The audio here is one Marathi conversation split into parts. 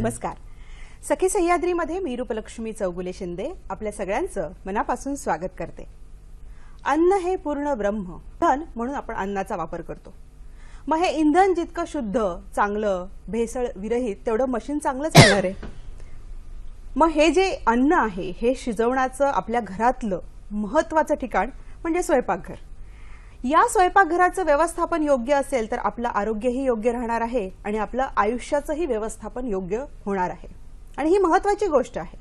नमस्कार सखी सह्याद्रीमध्ये मी रूपलक्ष्मी चौगुले शिंदे आपल्या सगळ्यांचं मनापासून स्वागत करते अन्न हे पूर्ण ब्रह्म धन म्हणून आपण अन्नाचा वापर करतो मग हे इंधन जितकं शुद्ध चांगलं भेसळ विरहित तेवढं मशीन चांगलं चालणार आहे मग हे जे अन्न आहे हे शिजवण्याचं आपल्या घरातलं महत्वाचं ठिकाण म्हणजे स्वयंपाकघर या स्वयंपाकघराचं व्यवस्थापन योग्य असेल तर आपलं आरोग्यही योग्य राहणार आहे आणि आपलं आयुष्याचंही व्यवस्थापन योग्य होणार आहे आणि ही महत्वाची गोष्ट आहे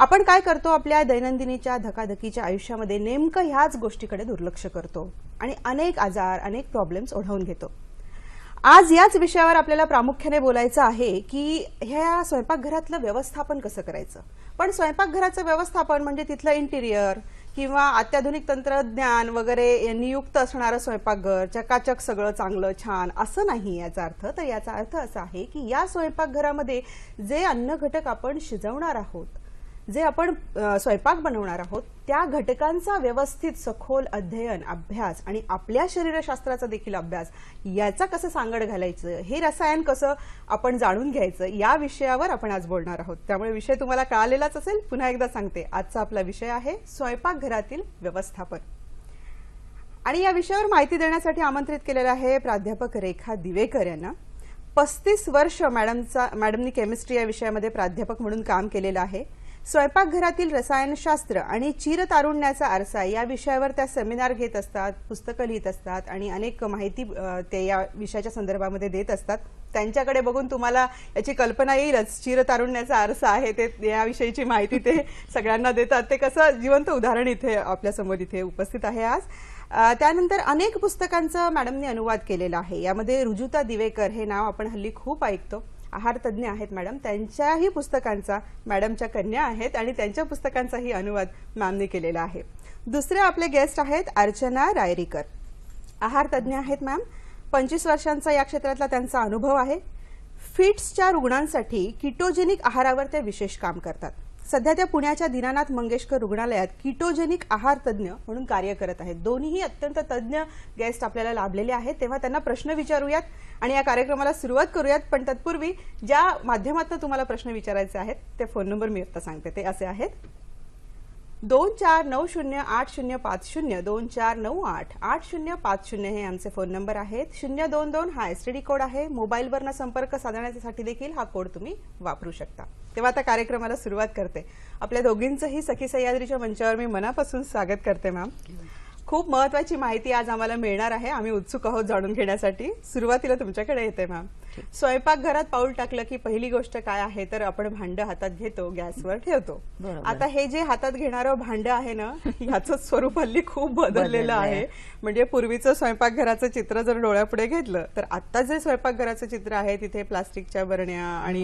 आपण काय करतो आपल्या दैनंदिनीच्या धकाधकीच्या आयुष्यामध्ये नेमकं ह्याच गोष्टीकडे दुर्लक्ष करतो आणि अनेक आजार अनेक प्रॉब्लेम्स ओढवून घेतो आज याच विषयावर आपल्याला प्रामुख्याने बोलायचं आहे की ह्या स्वयंपाकघरातलं व्यवस्थापन कसं करायचं पण स्वयंपाकघराचं व्यवस्थापन म्हणजे तिथलं इंटिरियर किंवा अत्याधुनिक तंत्रज्ञान वगैरे नियुक्त असणारं स्वयंपाकघर चकाचक सगळं चांगलं छान असं नाही याचा अर्थ तर याचा अर्थ असा आहे की या स्वयंपाकघरामध्ये जे अन्न घटक आपण शिजवणार आहोत जे आपण स्वयंपाक बनवणार आहोत त्या घटकांचा व्यवस्थित सखोल अध्ययन अभ्यास आणि आपल्या शरीरशास्त्राचा देखील अभ्यास याचा कसं सांगड घालायचं हे रसायन कसं आपण जाणून घ्यायचं या विषयावर आपण आज बोलणार आहोत त्यामुळे विषय तुम्हाला कळालेलाच असेल पुन्हा एकदा सांगते आजचा आपला विषय आहे घरातील व्यवस्थापन आणि या विषयावर माहिती देण्यासाठी आमंत्रित केलेलं आहे प्राध्यापक रेखा दिवेकर यांना पस्तीस वर्ष मॅडमचा मॅडमनी केमिस्ट्री या विषयामध्ये प्राध्यापक म्हणून काम केलेलं आहे स्वयंपाकघरातील रसायनशास्त्र आणि चिरतारुण्याचा आरसा या विषयावर त्या सेमिनार घेत असतात पुस्तकं लिहित असतात आणि अनेक माहिती ते या विषयाच्या संदर्भामध्ये देत असतात त्यांच्याकडे बघून तुम्हाला याची कल्पना येईलच चिरतारुण्याचा आरसा आहे ते याविषयीची माहिती ते सगळ्यांना देतात ते कसं जिवंत उदाहरण इथे आपल्यासमोर इथे उपस्थित आहे आज त्यानंतर अनेक पुस्तकांचा मॅडमने अनुवाद केलेला आहे यामध्ये रुजुता दिवेकर हे नाव आपण हल्ली खूप ऐकतो आहार तज्ज्ञ आहेत मॅडम त्यांच्याही पुस्तकांचा मॅडमच्या कन्या आहेत आणि त्यांच्या पुस्तकांचाही अनुवाद मॅमने केलेला आहे दुसरे आपले गेस्ट आहेत अर्चना रायरीकर आहार तज्ज्ञ आहेत मॅम पंचवीस वर्षांचा या क्षेत्रातला त्यांचा अनुभव आहे फिट्सच्या रुग्णांसाठी किटोजेनिक आहारावर ते विशेष काम करतात सध्या त्या पुण्याच्या दीनानाथ मंगेशकर रुग्णालयात किटोजेनिक आहार तज्ज्ञ म्हणून कार्य करत आहेत दोन्हीही अत्यंत तज्ज्ञ गेस्ट आपल्याला लाभलेले आहेत तेव्हा त्यांना प्रश्न विचारूयात आणि या कार्यक्रमाला सुरुवात करूयात पण तत्पूर्वी ज्या माध्यमातून तुम्हाला प्रश्न विचारायचे आहेत ते फोन नंबर मी आता सांगते ते असे आहेत दोन चार नऊ शून्य आठ शून्य पाच शून्य दोन चार नऊ आठ आठ शून्य पाच शून्य हे आमचे फोन नंबर आहेत शून्य दोन दोन हा एसटीडी कोड आहे मोबाईलवरनं संपर्क साधण्यासाठी देखील हा कोड तुम्ही वापरू शकता तेव्हा आता कार्यक्रमाला सुरुवात करते आपल्या दोघींचंही सखी सह्याद्रीच्या मंचावर मी मनापासून स्वागत करते मॅम खूप महत्वाची माहिती आज आम्हाला मिळणार आहे आम्ही उत्सुक आहोत जाणून घेण्यासाठी सुरुवातीला तुमच्याकडे येते मॅम स्वयंपाकघरात पाऊल टाकलं की पहिली गोष्ट काय आहे तर आपण भांड हातात घेतो गॅसवर ठेवतो आता हे जे हातात घेणारं भांड आहे ना याचं स्वरूप हल्ली खूप बदललेलं आहे म्हणजे पूर्वीचं स्वयंपाकघराचं चित्र जर डोळ्यापुढे घेतलं तर आता जे स्वयंपाकघराचं चित्र आहे तिथे प्लास्टिकच्या बरण्या आणि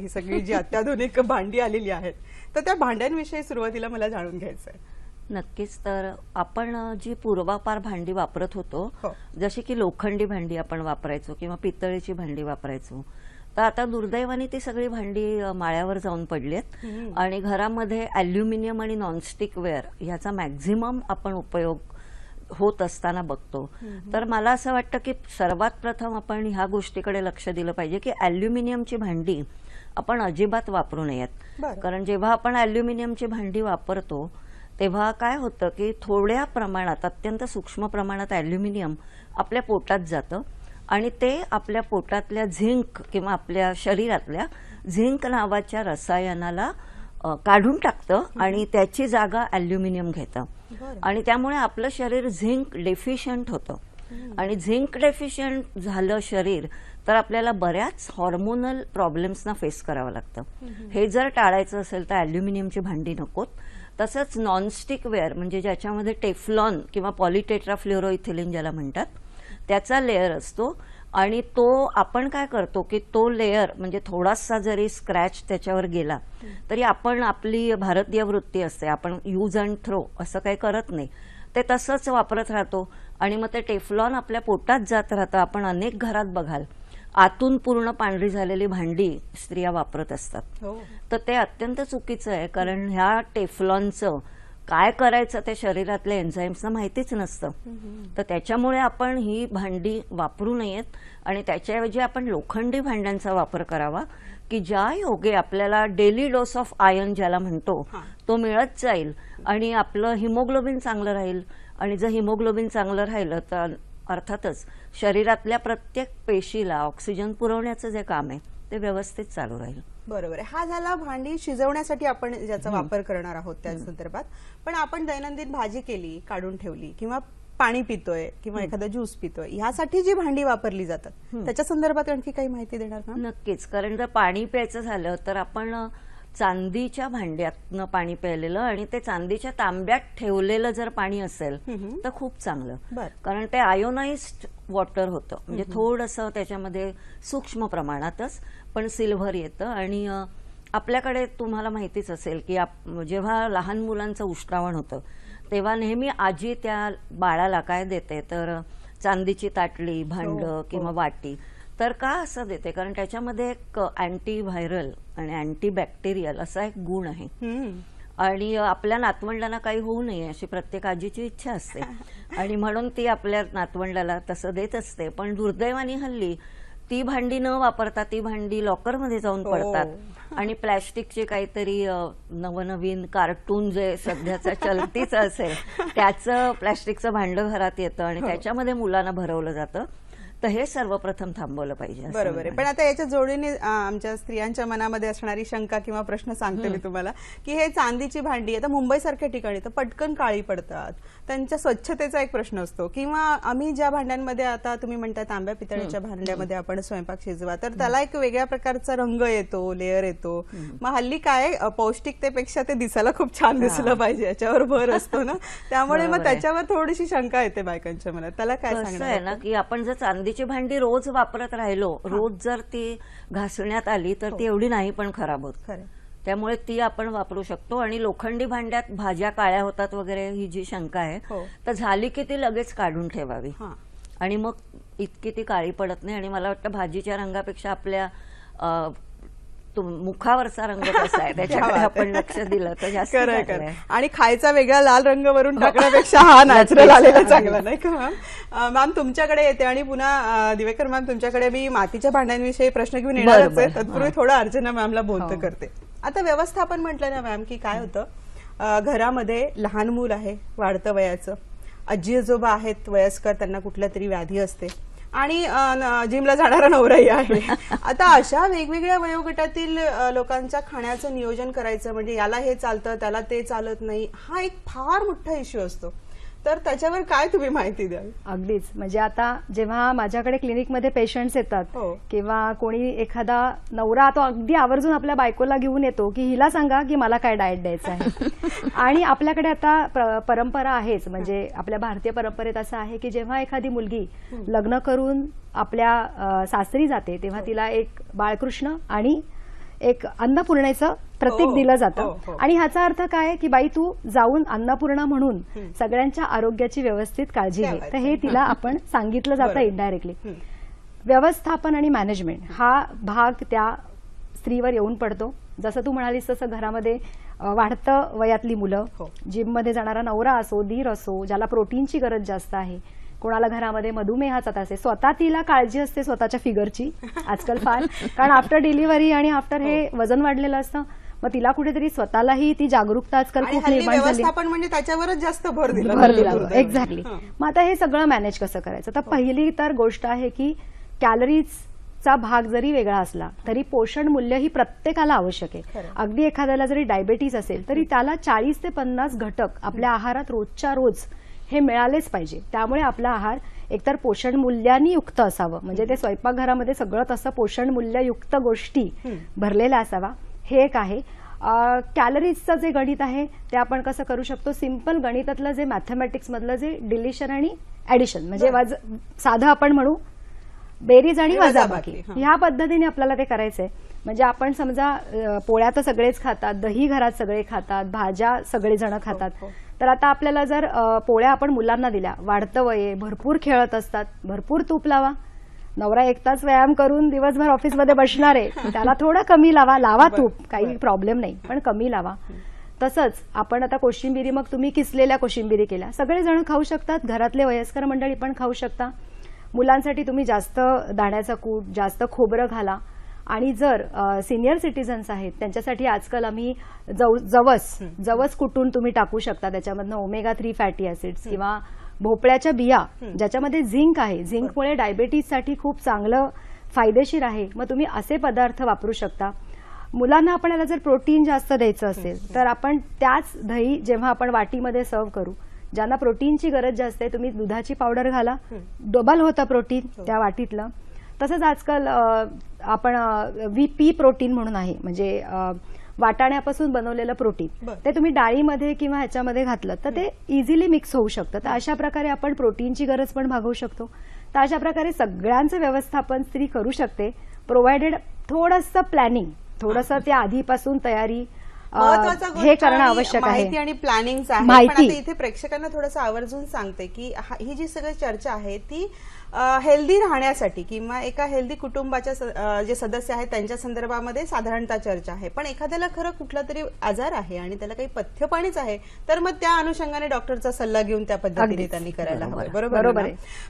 ही सगळी जी अत्याधुनिक भांडी आलेली आहेत तर त्या भांड्यांविषयी सुरुवातीला मला जाणून घ्यायचं आहे नक्कीच तर आपण जी पूर्वापार भांडी वापरत होतो हो. जशी की लोखंडी भांडी आपण वापरायचो किंवा पितळीची भांडी वापरायचो तर आता दुर्दैवाने ती सगळी भांडी माळ्यावर जाऊन पडली आहेत आणि घरामध्ये ॲल्युमिनियम आणि नॉनस्टिक वेअर ह्याचा मॅक्झिमम आपण उपयोग होत असताना बघतो तर मला असं वाटतं की सर्वात प्रथम आपण ह्या गोष्टीकडे लक्ष दिलं पाहिजे की ॲल्युमिनियमची भांडी आपण अजिबात वापरू नयेत कारण जेव्हा आपण ॲल्युमिनियमची भांडी वापरतो तेव्हा काय होतं की थोड्या प्रमाणात अत्यंत सूक्ष्म प्रमाणात अॅल्युमिनियम आपल्या पोटात जातं आणि ते आपल्या पोटातल्या झिंक किंवा आपल्या शरीरातल्या झिंक नावाच्या रसायनाला काढून टाकतं आणि त्याची जागा अॅल्युमिनियम घेतं आणि त्यामुळे आपलं शरीर झिंक डेफिशियंट होतं आणि झिंक डेफिशियंट झालं शरीर तर आपल्याला बऱ्याच हॉर्मोनल प्रॉब्लेम्सना फेस करावं लागतं हे जर टाळायचं असेल तर ॲल्युमिनियमची भांडी नकोत तसंच नॉनस्टिक वेअर म्हणजे ज्याच्यामध्ये टेफलॉन किंवा पॉलिटेट्रा फ्लोरोइथिलिन ज्याला म्हणतात त्याचा लेअर असतो आणि तो आपण काय करतो की तो लेअर म्हणजे थोडासा जरी स्क्रॅच त्याच्यावर गेला तरी आपण आपली भारतीय वृत्ती असते आपण यूज अँड थ्रो असं काही करत नाही ते तसंच वापरत राहतो आणि मग ते टेफलॉन आपल्या पोटात जात राहतं आपण अनेक घरात बघाल आतून पूर्ण पांढरी झालेली भांडी स्त्रिया वापरत असतात हो. तर ते अत्यंत चुकीचं आहे कारण ह्या टेफलॉनचं काय करायचं ते शरीरातल्या एन्झाईम्सना माहितीच नसतं तर त्याच्यामुळे आपण ही भांडी वापरू नयेत आणि त्याच्याऐवजी आपण लोखंडी भांड्यांचा वापर करावा की ज्या योगे आपल्याला डेली डोस ऑफ आयन ज्याला म्हणतो तो मिळत जाईल आणि आपलं हिमोग्लोबिन चांगलं राहील आणि जर हिमोग्लोबिन चांगलं राहिलं तर अर्थातच शरीरातल्या प्रत्येक पेशीला ऑक्सिजन पुरवण्याचं जे काम आहे ते व्यवस्थित चालू राहील बरोबर आहे हा झाला भांडी शिजवण्यासाठी आपण ज्याचा वापर करणार आहोत त्या संदर्भात पण आपण दैनंदिन भाजी केली काढून ठेवली किंवा पाणी पितोय किंवा एखादा ज्यूस पितोय ह्यासाठी जी भांडी वापरली जातात त्याच्या संदर्भात आणखी काही माहिती देणार का नक्कीच कारण जर पाणी प्यायचं झालं तर आपण चांदीच्या भांड्यातनं पाणी प्यायलेलं आणि ते चांदीच्या तांब्यात ठेवलेलं जर पाणी असेल तर खूप चांगलं कारण ते आयोनाइज्ड वॉटर होतं म्हणजे थोडंसं त्याच्यामध्ये सूक्ष्म प्रमाणातच पण सिल्व्हर येतं आणि आपल्याकडे तुम्हाला माहितीच असेल की जेव्हा लहान मुलांचं उष्णावण होतं तेव्हा नेहमी आजी त्या बाळाला काय देते तर चांदीची ताटली भांड हो, हो. किंवा वाटी तर का असं देते कारण त्याच्यामध्ये एक अँटी व्हायरल आणि अँटी बॅक्टेरियल असा एक गुण आहे आणि आपल्या नातवंडाला काही होऊ नये अशी प्रत्येक आजीची इच्छा असते आणि म्हणून ती आपल्या नातवंडाला तसं देत असते पण दुर्दैवानी हल्ली ती भांडी न वापरता ती भांडी लॉकरमध्ये जाऊन हो. पडतात आणि प्लॅस्टिकचे काहीतरी नवनवीन कार्टून जे सध्याचा चलतीचं असेल त्याचं प्लॅस्टिकचं भांडं घरात येतं आणि हो. त्याच्यामध्ये मुलांना भरवलं जातं तर हे सर्वप्रथम थांबवलं पाहिजे बरोबर आहे पण आता याच्या जोडीने आमच्या स्त्रियांच्या मनामध्ये असणारी शंका किंवा प्रश्न सांगते मी तुम्हाला की हे चांदीची भांडी आता मुंबईसारख्या ठिकाणी तर पटकन काळी पडतात त्यांच्या स्वच्छतेचा एक प्रश्न असतो किंवा आम्ही ज्या भांड्यांमध्ये आता तुम्ही म्हणता तांब्या पितळीच्या भांड्यामध्ये आपण स्वयंपाक शिजवा तर त्याला एक वेगळ्या प्रकारचा रंग येतो लेअर येतो मग हल्ली काय पौष्टिकतेपेक्षा ते दिसायला खूप छान दिसलं पाहिजे याच्यावर भर असतो ना त्यामुळे मग त्याच्यावर थोडीशी शंका येते बायकांच्या मनात त्याला काय सांगायचं ना की आपण जर चांदी चांदीची भांडी रोज वापरत राहिलो रोज जर ती घासण्यात आली तर ती हो. एवढी नाही पण खराब होत त्यामुळे ती आपण वापरू शकतो आणि लोखंडी भांड्यात भाज्या काळ्या होतात वगैरे ही जी शंका आहे हो. तर झाली की ती लगेच काढून ठेवावी आणि मग इतकी ती काळी पडत नाही आणि मला वाटतं भाजीच्या रंगापेक्षा आपल्या मुखावरचा रंग कसा आहे त्याच्याकडे आपण लक्ष दिलं तर जास्त आणि खायचा वेगळा लाल रंग वरून हो. टाकण्यापेक्षा हा नॅचरल आलेला चांगला नाही का मॅम मॅम तुमच्याकडे येते आणि पुन्हा दिवेकर मॅम तुमच्याकडे मी मातीच्या भांड्यांविषयी प्रश्न घेऊन येणार असते तत्पूर्वी हो. थोडं अर्जना मॅमला बोलत हो. करते आता व्यवस्थापन म्हटलं ना मॅम की काय होतं घरामध्ये लहान मूल आहे वाढतं वयाचं आजी आजोबा आहेत वयस्कर त्यांना कुठल्या तरी व्याधी असते आणि जिमला जाणारा नवराही आहे आता अशा वेगवेगळ्या वयोगटातील लोकांच्या खाण्याचं नियोजन करायचं म्हणजे याला हे चालतं त्याला ते चालत नाही हा एक फार मोठा इश्यू असतो तर त्याच्यावर काय तुम्ही माहिती द्याल अगदीच म्हणजे आता जेव्हा माझ्याकडे क्लिनिकमध्ये पेशंट्स येतात हो. किंवा कोणी एखादा नवरा तो अगदी आवर्जून आपल्या बायकोला घेऊन येतो की हिला सांगा की मला काय डाएट द्यायचं आहे आणि आपल्याकडे आता परंपरा आहेच म्हणजे आपल्या भारतीय परंपरेत असं आहे की जेव्हा एखादी मुलगी लग्न करून आपल्या सासरी जाते तेव्हा हो. तिला एक बाळकृष्ण आणि एक अन्नपूर्णेचं प्रत्येक हो, दिलं जातं हो, हो. आणि ह्याचा अर्थ काय की बाई तू जाऊन अन्नपूर्णा म्हणून सगळ्यांच्या आरोग्याची व्यवस्थित काळजी घे तर हे तिला आपण सांगितलं जातं इनडायरेक्टली व्यवस्थापन आणि मॅनेजमेंट हा भाग त्या स्त्रीवर येऊन पडतो जसं तू म्हणालीस तसं घरामध्ये वाढतं वयातली मुलं जिम मध्ये जाणारा नवरा असो धीर असो ज्याला प्रोटीनची गरज जास्त आहे कोणाला घरामध्ये मधुमेहाचा त्रास असे स्वतः तिला काळजी असते स्वतःच्या फिगरची आजकाल फार कारण आफ्टर डिलिव्हरी आणि आफ्टर हे वजन वाढलेलं असतं मग तिला कुठेतरी स्वतःलाही ती जागरूकता आजकाल खूप निर्माण झाली म्हणजे त्याच्यावरच जास्त भर दिला भर दिला एक्झॅक्टली मग आता हे सगळं मॅनेज कसं करायचं तर हो. पहिली तर गोष्ट आहे की कॅलरीज चा भाग जरी वेगळा असला तरी पोषण मूल्य ही प्रत्येकाला आवश्यक आहे अगदी एखाद्याला जरी डायबेटीस असेल तरी त्याला चाळीस ते पन्नास घटक आपल्या आहारात रोजच्या रोज हे मिळालेच पाहिजे त्यामुळे आपला आहार एकतर पोषण मूल्यानी युक्त असावं म्हणजे ते स्वयंपाकघरामध्ये सगळं तसं पोषण मूल्ययुक्त गोष्टी भरलेल्या असावा हे एक आहे कॅलरीजचं जे गणित आहे ते आपण कसं करू शकतो सिम्पल गणितातलं जे मॅथमॅटिक्समधलं जे डिलिशन आणि ऍडिशन म्हणजे साधं आपण म्हणू बेरीज आणि वजाबाकी ह्या पद्धतीने आपल्याला ते करायचंय म्हणजे आपण समजा पोळ्या तर सगळेच खातात दही घरात सगळे खातात भाज्या सगळेजण हो, खातात हो. तर आता आपल्याला जर पोळ्या आपण मुलांना दिल्या वाढतं वय भरपूर खेळत असतात भरपूर तूप लावा नवरा तास व्यायाम करून दिवसभर ऑफिसमध्ये बसणार आहे त्याला थोडं कमी लावा लावा तूप काही प्रॉब्लेम नाही पण कमी लावा तसंच आपण आता कोशिंबिरी मग तुम्ही किसलेल्या कोशिंबिरी केल्या सगळेजण खाऊ शकतात घरातले वयस्कर मंडळी पण खाऊ शकता मुलांसाठी तुम्ही जास्त दाण्याचा कूट जास्त खोबरं घाला आणि जर सिनियर सिटीजन्स आहेत त्यांच्यासाठी आजकाल आम्ही जवस जवस कुटून तुम्ही टाकू शकता त्याच्यामधनं ओमेगा थ्री फॅटी ऍसिड्स किंवा भोपळ्याच्या बिया ज्याच्यामध्ये झिंक आहे झिंकमुळे डायबेटीजसाठी खूप चांगलं फायदेशीर आहे मग तुम्ही असे पदार्थ वापरू शकता मुलांना आपल्याला जर प्रोटीन जास्त द्यायचं असेल तर आपण त्याच दही जेव्हा आपण वाटीमध्ये सर्व करू ज्यांना प्रोटीनची गरज जास्त आहे तुम्ही दुधाची पावडर घाला डबल होता प्रोटीन हो. त्या वाटीतलं तसंच आजकाल आपण व्ही पी प्रोटीन म्हणून आहे म्हणजे वाटाण्यापासून बनवलेलं प्रोटीन ते तुम्ही डाळीमध्ये किंवा ह्याच्यामध्ये घातलं तर ते इझिली मिक्स होऊ शकतं तर अशा प्रकारे आपण प्रोटीनची गरज पण भागवू शकतो तर अशा प्रकारे सगळ्यांचं व्यवस्थापन स्त्री करू शकते प्रोव्हायडेड थोडस प्लॅनिंग थोडस त्या आधीपासून तयारी हे करणं आवश्यक आहे आणि प्लॅनिंग आहे पण इथे प्रेक्षकांना थोडंसं आवर्जून सांगते की ही जी सगळी चर्चा आहे ती हेल्दी राहण्यासाठी किंवा एका हेल्दी कुटुंबाच्या जे सदस्य आहेत त्यांच्या संदर्भामध्ये साधारणतः चर्चा आहे पण एखाद्याला खरं कुठला तरी आजार आहे आणि त्याला काही पथ्य पाणीच आहे तर मग त्या अनुषंगाने डॉक्टरचा सल्ला घेऊन त्या पद्धतीने त्यांनी करायला हवं बरोबर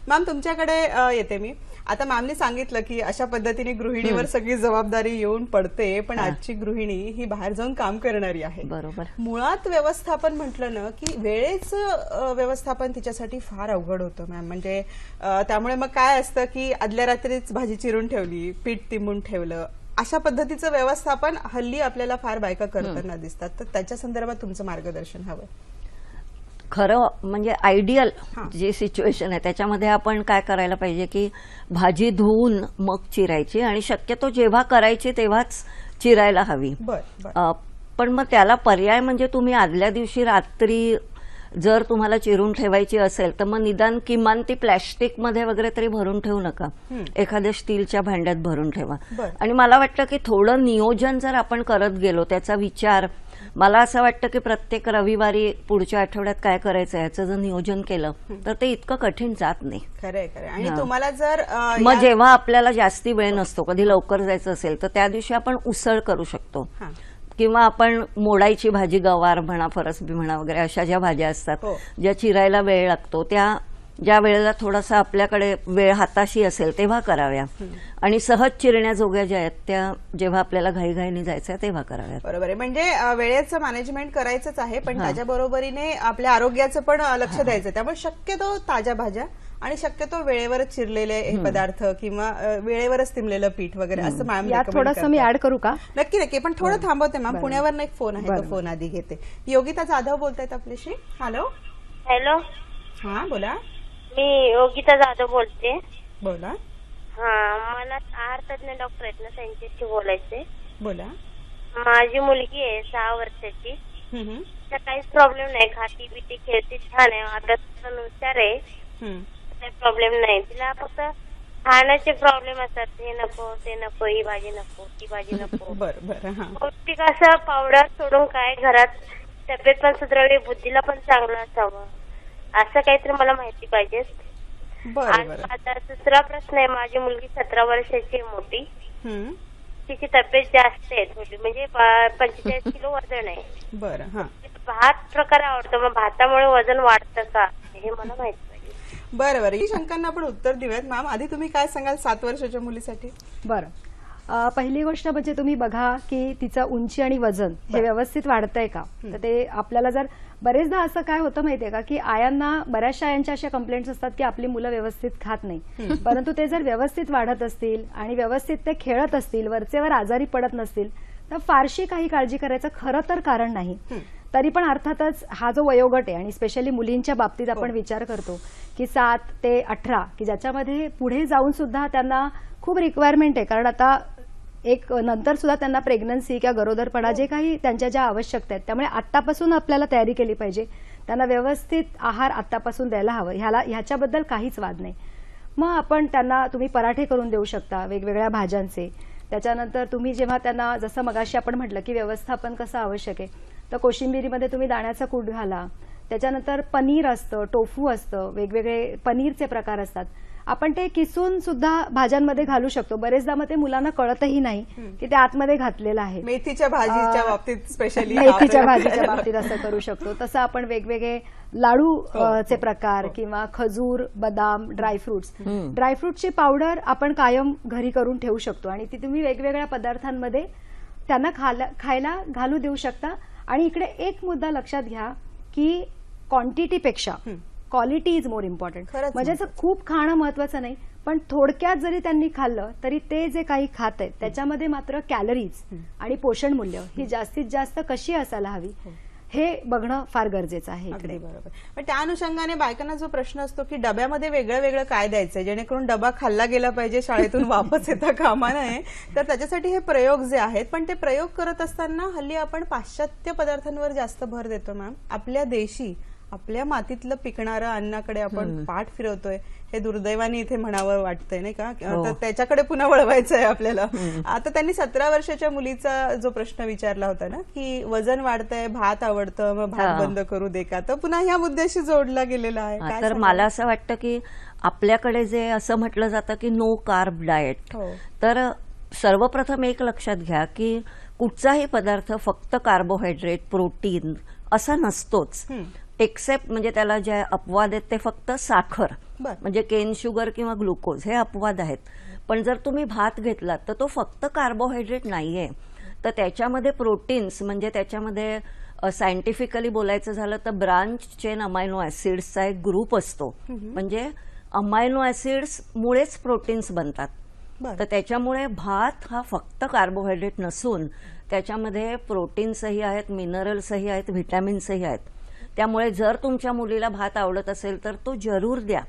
मॅम तुमच्याकडे येते मी आता मॅमने सांगितलं की अशा पद्धतीने गृहिणीवर सगळी जबाबदारी येऊन पडते पण आजची गृहिणी ही बाहेर जाऊन काम करणारी आहे बरोबर मुळात व्यवस्थापन म्हटलं ना की वेळेचं व्यवस्थापन तिच्यासाठी फार अवघड होतं मॅम म्हणजे त्यामुळे त्यामुळे मग काय असतं की आदल्या रात्रीच भाजी चिरून ठेवली पीठ तिंबून ठेवलं अशा पद्धतीचं व्यवस्थापन हल्ली आपल्याला फार बायका करताना दिसतात तर त्याच्या संदर्भात तुमचं मार्गदर्शन हवं खरं म्हणजे आयडियल जे सिच्युएशन आहे त्याच्यामध्ये आपण काय करायला पाहिजे की भाजी धुवून मग चिरायची आणि शक्यतो जेव्हा करायची तेव्हाच चिरायला हवी पण मग त्याला पर्याय म्हणजे तुम्ही आदल्या दिवशी रात्री जर तुम्हाला चिरून ठेवायची असेल तर मग निदान किमान ती प्लॅस्टिकमध्ये वगैरे तरी भरून ठेवू नका एखाद्या स्टीलच्या भांड्यात भरून ठेवा आणि मला वाटतं की थोडं नियोजन जर आपण करत गेलो त्याचा विचार मला असं वाटतं की प्रत्येक रविवारी पुढच्या आठवड्यात काय करायचं याचं जर नियोजन केलं तर ते इतकं कठीण जात नाही खरे खरे आणि तुम्हाला जर मग जेव्हा आपल्याला जास्ती वेळ नसतो कधी लवकर जायचं असेल तर त्या दिवशी आपण उसळ करू शकतो किंवा आपण मोडायची भाजी गवार म्हणा फरसबी म्हणा वगैरे अशा ज्या भाज्या असतात हो. ज्या चिरायला वेळ लागतो त्या ज्या वेळेला थोडासा आपल्याकडे वेळ हाताशी असेल तेव्हा कराव्या आणि सहज चिरण्याजोग्या ज्या आहेत त्या जेव्हा आपल्याला घाईघाईने जायचं तेव्हा कराव्या बरोबर आहे म्हणजे वेळेचं मॅनेजमेंट करायचंच आहे पण त्याच्या बरोबरीने आपल्या आरोग्याचं पण लक्ष द्यायचं त्यामुळे शक्यतो ताज्या भाज्या आणि शक्यतो वेळेवरच चिरलेले हे पदार्थ किंवा वेळेवरच तिमलेलं पीठ वगैरे असं मॅम थोडस मी ऍड करू का नक्की नक्की पण थोडं थांबवते मॅम पुण्यावर एक फोन आहे तो फोन आधी घेते योगिता जाधव बोलतायत आपल्याशी हॅलो हॅलो हा बोला मी योगिता जाधव बोलते बोला हा मला आहार तज्ञ डॉक्टर आहेत ना त्यांच्याशी बोलायचे बोला माझी मुलगी आहे सहा वर्षाची काहीच प्रॉब्लेम नाही खाती बिती खेळती छान आहे आता हुशार आहे काही प्रॉब्लेम नाही तिला फक्त खाण्याचे प्रॉब्लेम असतात हे नको ते नको ही भाजी नको ती भाजी नको बरं पौष्टिक असं पावडर सोडून काय घरात तब्येत पण सुधारावी बुद्धीला पण चांगलं असावं असं काहीतरी मला माहिती पाहिजे आता दुसरा प्रश्न आहे माझी मुलगी सतरा वर्षाची आहे मोठी तिची तब्येत जास्त आहे थोडी म्हणजे पंचेचाळीस किलो वजन आहे बरं भात प्रकार आवडतो मग भातामुळे वजन वाढतं का हे मला माहिती बरं बरं ही शंकांना आपण उत्तर देऊयात मॅम आधी तुम्ही काय सांगाल सात वर्षाच्या मुलीसाठी बरं पहिली गोष्ट म्हणजे तुम्ही बघा की तिचं उंची आणि वजन हे व्यवस्थित वाढतंय का तर ते आपल्याला जर बरेचदा असं काय होतं माहितीये का की आयांना बऱ्याचशा आयांच्या अशा कंप्लेंट्स असतात की आपली मुलं व्यवस्थित खात नाही परंतु ते जर व्यवस्थित वाढत असतील आणि व्यवस्थित ते खेळत असतील वरचेवर आजारी पडत नसतील तर फारशी काही काळजी करायचं खरं तर कारण नाही तरी पण अर्थातच हा जो वयोगट आहे आणि स्पेशली मुलींच्या बाबतीत हो. आपण विचार करतो की सात ते अठरा की ज्याच्यामध्ये पुढे जाऊन सुद्धा त्यांना खूप रिक्वायरमेंट आहे कारण आता एक नंतर सुद्धा त्यांना प्रेग्नन्सी किंवा गरोदरपणा जे हो. काही त्यांच्या ज्या आवश्यकता आहेत त्यामुळे आत्तापासून आपल्याला तयारी केली पाहिजे त्यांना व्यवस्थित आहार आत्तापासून द्यायला हवं ह्याला ह्याच्याबद्दल काहीच वाद नाही मग आपण त्यांना तुम्ही पराठे करून देऊ शकता वेगवेगळ्या भाज्यांचे त्याच्यानंतर तुम्ही जेव्हा त्यांना जसं मगाशी आपण म्हटलं की व्यवस्थापन कसं आवश्यक आहे तर कोशिंबिरीमध्ये तुम्ही दाण्याचा कूट घाला त्याच्यानंतर पनीर असतं टोफू असतं वेगवेगळे पनीरचे प्रकार असतात आपण ते किसून सुद्धा भाज्यांमध्ये घालू शकतो बरेचदा मग ते मुलांना कळतही नाही की ते आतमध्ये घातलेलं आहे मेथीच्या भाजीच्या बाबतीत स्पेशली मेथीच्या भाजीच्या बाबतीत असं करू शकतो तसं आपण वेगवेगळे लाडू हो. चे प्रकार हो. किंवा खजूर बदाम ड्रायफ्रुट्स ड्रायफ्रुटची पावडर आपण कायम घरी करून ठेवू शकतो आणि ती तुम्ही वेगवेगळ्या पदार्थांमध्ये त्यांना खायला घालू देऊ शकता आणि इकडे एक मुद्दा लक्षात घ्या की क्वांटिटीपेक्षा क्वालिटी इज मोर इम्पॉर्टंट म्हणजे असं खूप खाणं महत्वाचं नाही पण थोडक्यात जरी त्यांनी खाल्लं तरी ते जे काही खात आहेत त्याच्यामध्ये मात्र कॅलरीज आणि पोषण मूल्य ही जास्तीत जास्त कशी असायला हवी हो. हे बघणं फार गरजेचं आहे इकडे बरोबर पण त्या अनुषंगाने बायकांना जो प्रश्न असतो की डब्यामध्ये वेगळं वेगळं काय द्यायचंय जेणेकरून डबा खाल्ला गेला पाहिजे शाळेतून वापस येता कामा नये तर त्याच्यासाठी हे प्रयोग जे आहेत पण ते प्रयोग करत असताना हल्ली आपण पाश्चात्य पदार्थांवर जास्त भर देतो मॅम आपल्या देशी आपल्या मातीतलं पिकणारं अन्नाकडे आपण पाठ फिरवतोय हे दुर्दैवाने इथे म्हणावं वाटतंय नाही का हो. तर त्याच्याकडे पुन्हा वळवायचं आहे आपल्याला आता त्यांनी सतरा वर्षाच्या मुलीचा जो प्रश्न विचारला होता ना की वजन वाढतंय भात आवडतं मग भात बंद करू दे का तर पुन्हा ह्या मुद्द्याशी जोडला गेलेला आहे तर मला असं वाटतं की आपल्याकडे जे असं म्हटलं जातं की नो कार्ब डाएट तर सर्वप्रथम एक लक्षात घ्या की कुठचाही पदार्थ फक्त कार्बोहायड्रेट प्रोटीन असा नसतोच एक्सेप्ट म्हणजे त्याला जे अपवाद आहेत ते फक्त साखर म्हणजे केन शुगर किंवा ग्लुकोज हे अपवाद आहेत पण जर तुम्ही भात घेतलात तर तो फक्त कार्बोहायड्रेट नाहीये तर त्याच्यामध्ये प्रोटीन्स म्हणजे त्याच्यामध्ये सायंटिफिकली बोलायचं झालं तर ब्रांच चेन अमायनो ॲसिड्सचा एक ग्रुप असतो म्हणजे अमायनो मुळेच प्रोटीन्स बनतात तर त्याच्यामुळे भात हा फक्त कार्बोहायड्रेट नसून त्याच्यामध्ये प्रोटीन्सही आहेत मिनरल्सही आहेत व्हिटॅमिन्सही आहेत त्यामुळे जर तुमच्या मुलीला भात आवडत असेल तर तो जरूर द्या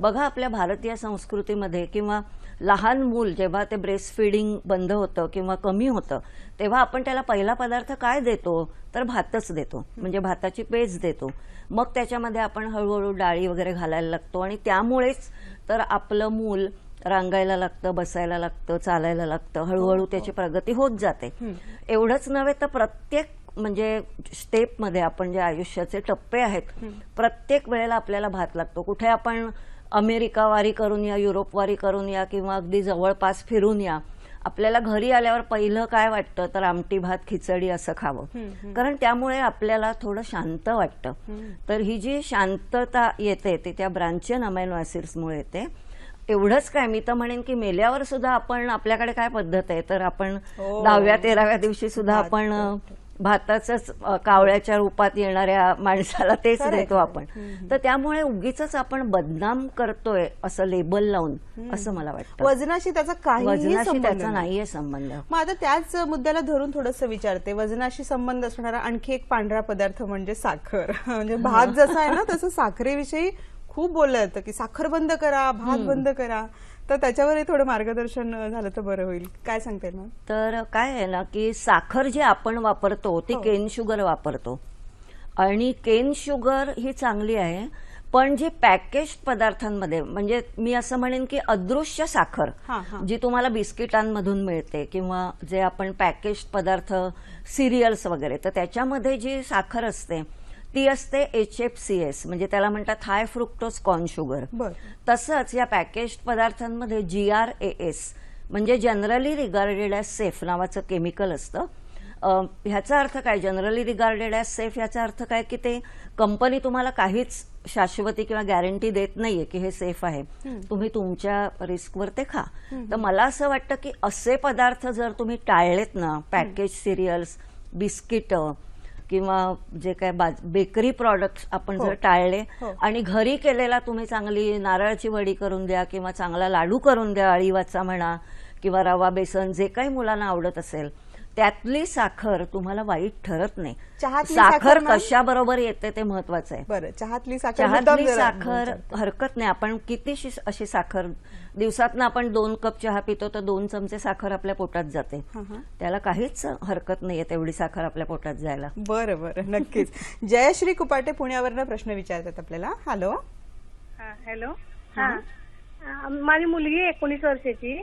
बघा आपल्या भारतीय संस्कृतीमध्ये किंवा लहान मूल जेव्हा ते ब्रेस्ट फिडिंग बंद होतं किंवा कमी होतं तेव्हा आपण त्याला पहिला पदार्थ काय देतो तर भातच देतो म्हणजे भाताची पेज देतो मग त्याच्यामध्ये आपण हळूहळू डाळी वगैरे घालायला लागतो आणि त्यामुळेच तर आपलं मूल रांगायला लागतं बसायला लागतं चालायला लागतं हळूहळू हो, हो. त्याची प्रगती होत जाते एवढंच नव्हे तर प्रत्येक म्हणजे स्टेपमध्ये आपण जे आयुष्याचे टप्पे आहेत प्रत्येक वेळेला आपल्याला भात लागतो कुठे आपण अमेरिकावारी करून या युरोपवारी करून या किंवा अगदी जवळपास फिरून या आपल्याला घरी आल्यावर पहिलं काय वाटतं तर आमटी भात खिचडी असं खावं कारण त्यामुळे आपल्याला थोडं शांत वाटतं तर ही जी शांतता येते ती त्या ब्रांचन अमायनो ॲसिड्समुळे येते एवढंच काय मी तर म्हणेन की मेल्यावर सुद्धा आपण आपल्याकडे काय पद्धत आहे तर आपण हो. दहाव्या तेराव्या दिवशी सुद्धा आपण भाताच कावळ्याच्या रूपात येणाऱ्या माणसाला तेच देतो आपण तर त्यामुळे उगीच आपण बदनाम करतोय असं लेबल लावून असं मला वाटतं वजनाशी त्याचा काही वजनाशी त्याचा नाहीये संबंध मग आता त्याच मुद्द्याला धरून थोडस विचारते वजनाशी संबंध असणारा आणखी एक पांढरा पदार्थ म्हणजे साखर म्हणजे भात जसा आहे ना तसं साखरेविषयी खूप बोललं जातं की साखर बंद करा भात बंद करा तर त्याच्यावरही थोडं मार्गदर्शन झालं तर बरं होईल काय सांगते ना तर काय आहे ना की साखर जी आपण वापरतो ती केन हो. शुगर वापरतो आणि केन शुगर ही चांगली आहे पण जी पॅकेज पदार्थांमध्ये म्हणजे मी असं म्हणेन की अदृश्य साखर जी तुम्हाला बिस्किटांमधून मिळते किंवा जे आपण पॅकेज पदार्थ सिरियल्स वगैरे तर त्याच्यामध्ये जी साखर असते ती असते एच एफ सी म्हणजे त्याला म्हणतात हाय फ्रुक्टोज कॉर्न शुगर तसंच या पॅकेज पदार्थांमध्ये जी आर ए एस म्हणजे जनरली रिगार्डेड ॲज सेफ नावाचं केमिकल असतं ह्याचा अर्थ काय जनरली रिगार्डेड ॲज सेफ याचा अर्थ काय की ते कंपनी तुम्हाला काहीच शाश्वती किंवा गॅरंटी देत नाहीये की हे सेफ आहे तुम्ही तुमच्या रिस्कवर ते खा तर मला असं वाटतं की असे पदार्थ जर तुम्ही टाळलेत ना पॅकेज सिरियल्स बिस्किटं किंवा जे काय बेकरी प्रॉडक्ट आपण जर हो. टाळले हो. आणि घरी केलेला तुम्ही चांगली नारळाची वडी करून द्या किंवा चांगला लाडू करून द्या अळीवाचा म्हणा किंवा रवा बेसन जे काही मुलांना आवडत असेल त्यातली साखर तुम्हाला वाईट ठरत नाही साखर साखर बरोबर येते ते महत्वाचं आहे बरं चहातली चहातली साखर हरकत नाही आपण किती अशी साखर दिवसातनं आपण दोन कप चहा पितो तर दोन चमचे साखर आपल्या पोटात जाते त्याला काहीच हरकत नाहीये तेवढी साखर आपल्या पोटात जायला बरं बरं नक्कीच जयश्री कुपाटे पुण्यावरनं प्रश्न विचारतात आपल्याला हॅलो हॅलो हा माझी मुलगी एकोणीस वर्षाची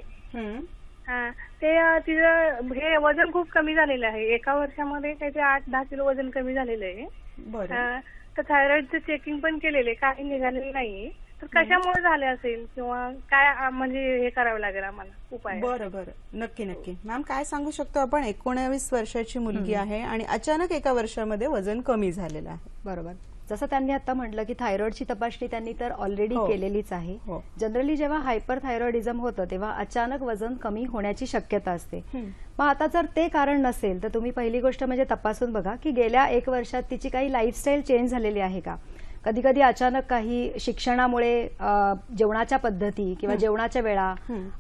ते तिचं हे वजन खूप कमी झालेलं आहे एका वर्षामध्ये काहीतरी आठ दहा किलो वजन कमी झालेलं आहे तर थायरॉइडचं चेकिंग पण केलेले काही निघालेलं नाही तर कशामुळे झाले असेल किंवा काय म्हणजे हे करावं लागेल आम्हाला उपाय बरं बरं नक्की नक्की मॅम काय सांगू शकतो आपण एकोणावीस वर्षाची मुलगी आहे आणि अचानक एका वर्षामध्ये वजन कमी झालेलं आहे बरोबर जसं त्यांनी आता म्हटलं की थायरॉइडची तपासणी त्यांनी तर ऑलरेडी हो. केलेलीच आहे जनरली हो. जेव्हा हायपर थायरॉइडिझम होतं तेव्हा अचानक वजन कमी होण्याची शक्यता असते मग आता जर ते कारण नसेल तर तुम्ही पहिली गोष्ट म्हणजे तपासून बघा की गेल्या एक वर्षात तिची काही लाईफस्टाईल चेंज झालेली आहे का कधी कधी अचानक काही शिक्षणामुळे जेवणाच्या पद्धती किंवा जेवणाच्या वेळा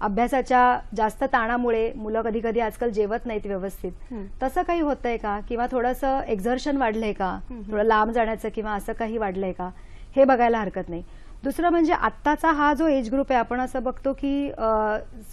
अभ्यासाच्या जास्त ताणामुळे मुलं कधी कधी आजकाल जेवत नाहीत व्यवस्थित तसं काही होतंय का किंवा थोडंसं एक्झर्शन वाढलंय का थोडं लांब जाण्याचं किंवा असं काही वाढलंय का हे बघायला हरकत नाही दुसरं म्हणजे आत्ताचा हा जो एज ग्रुप आहे आपण असं बघतो की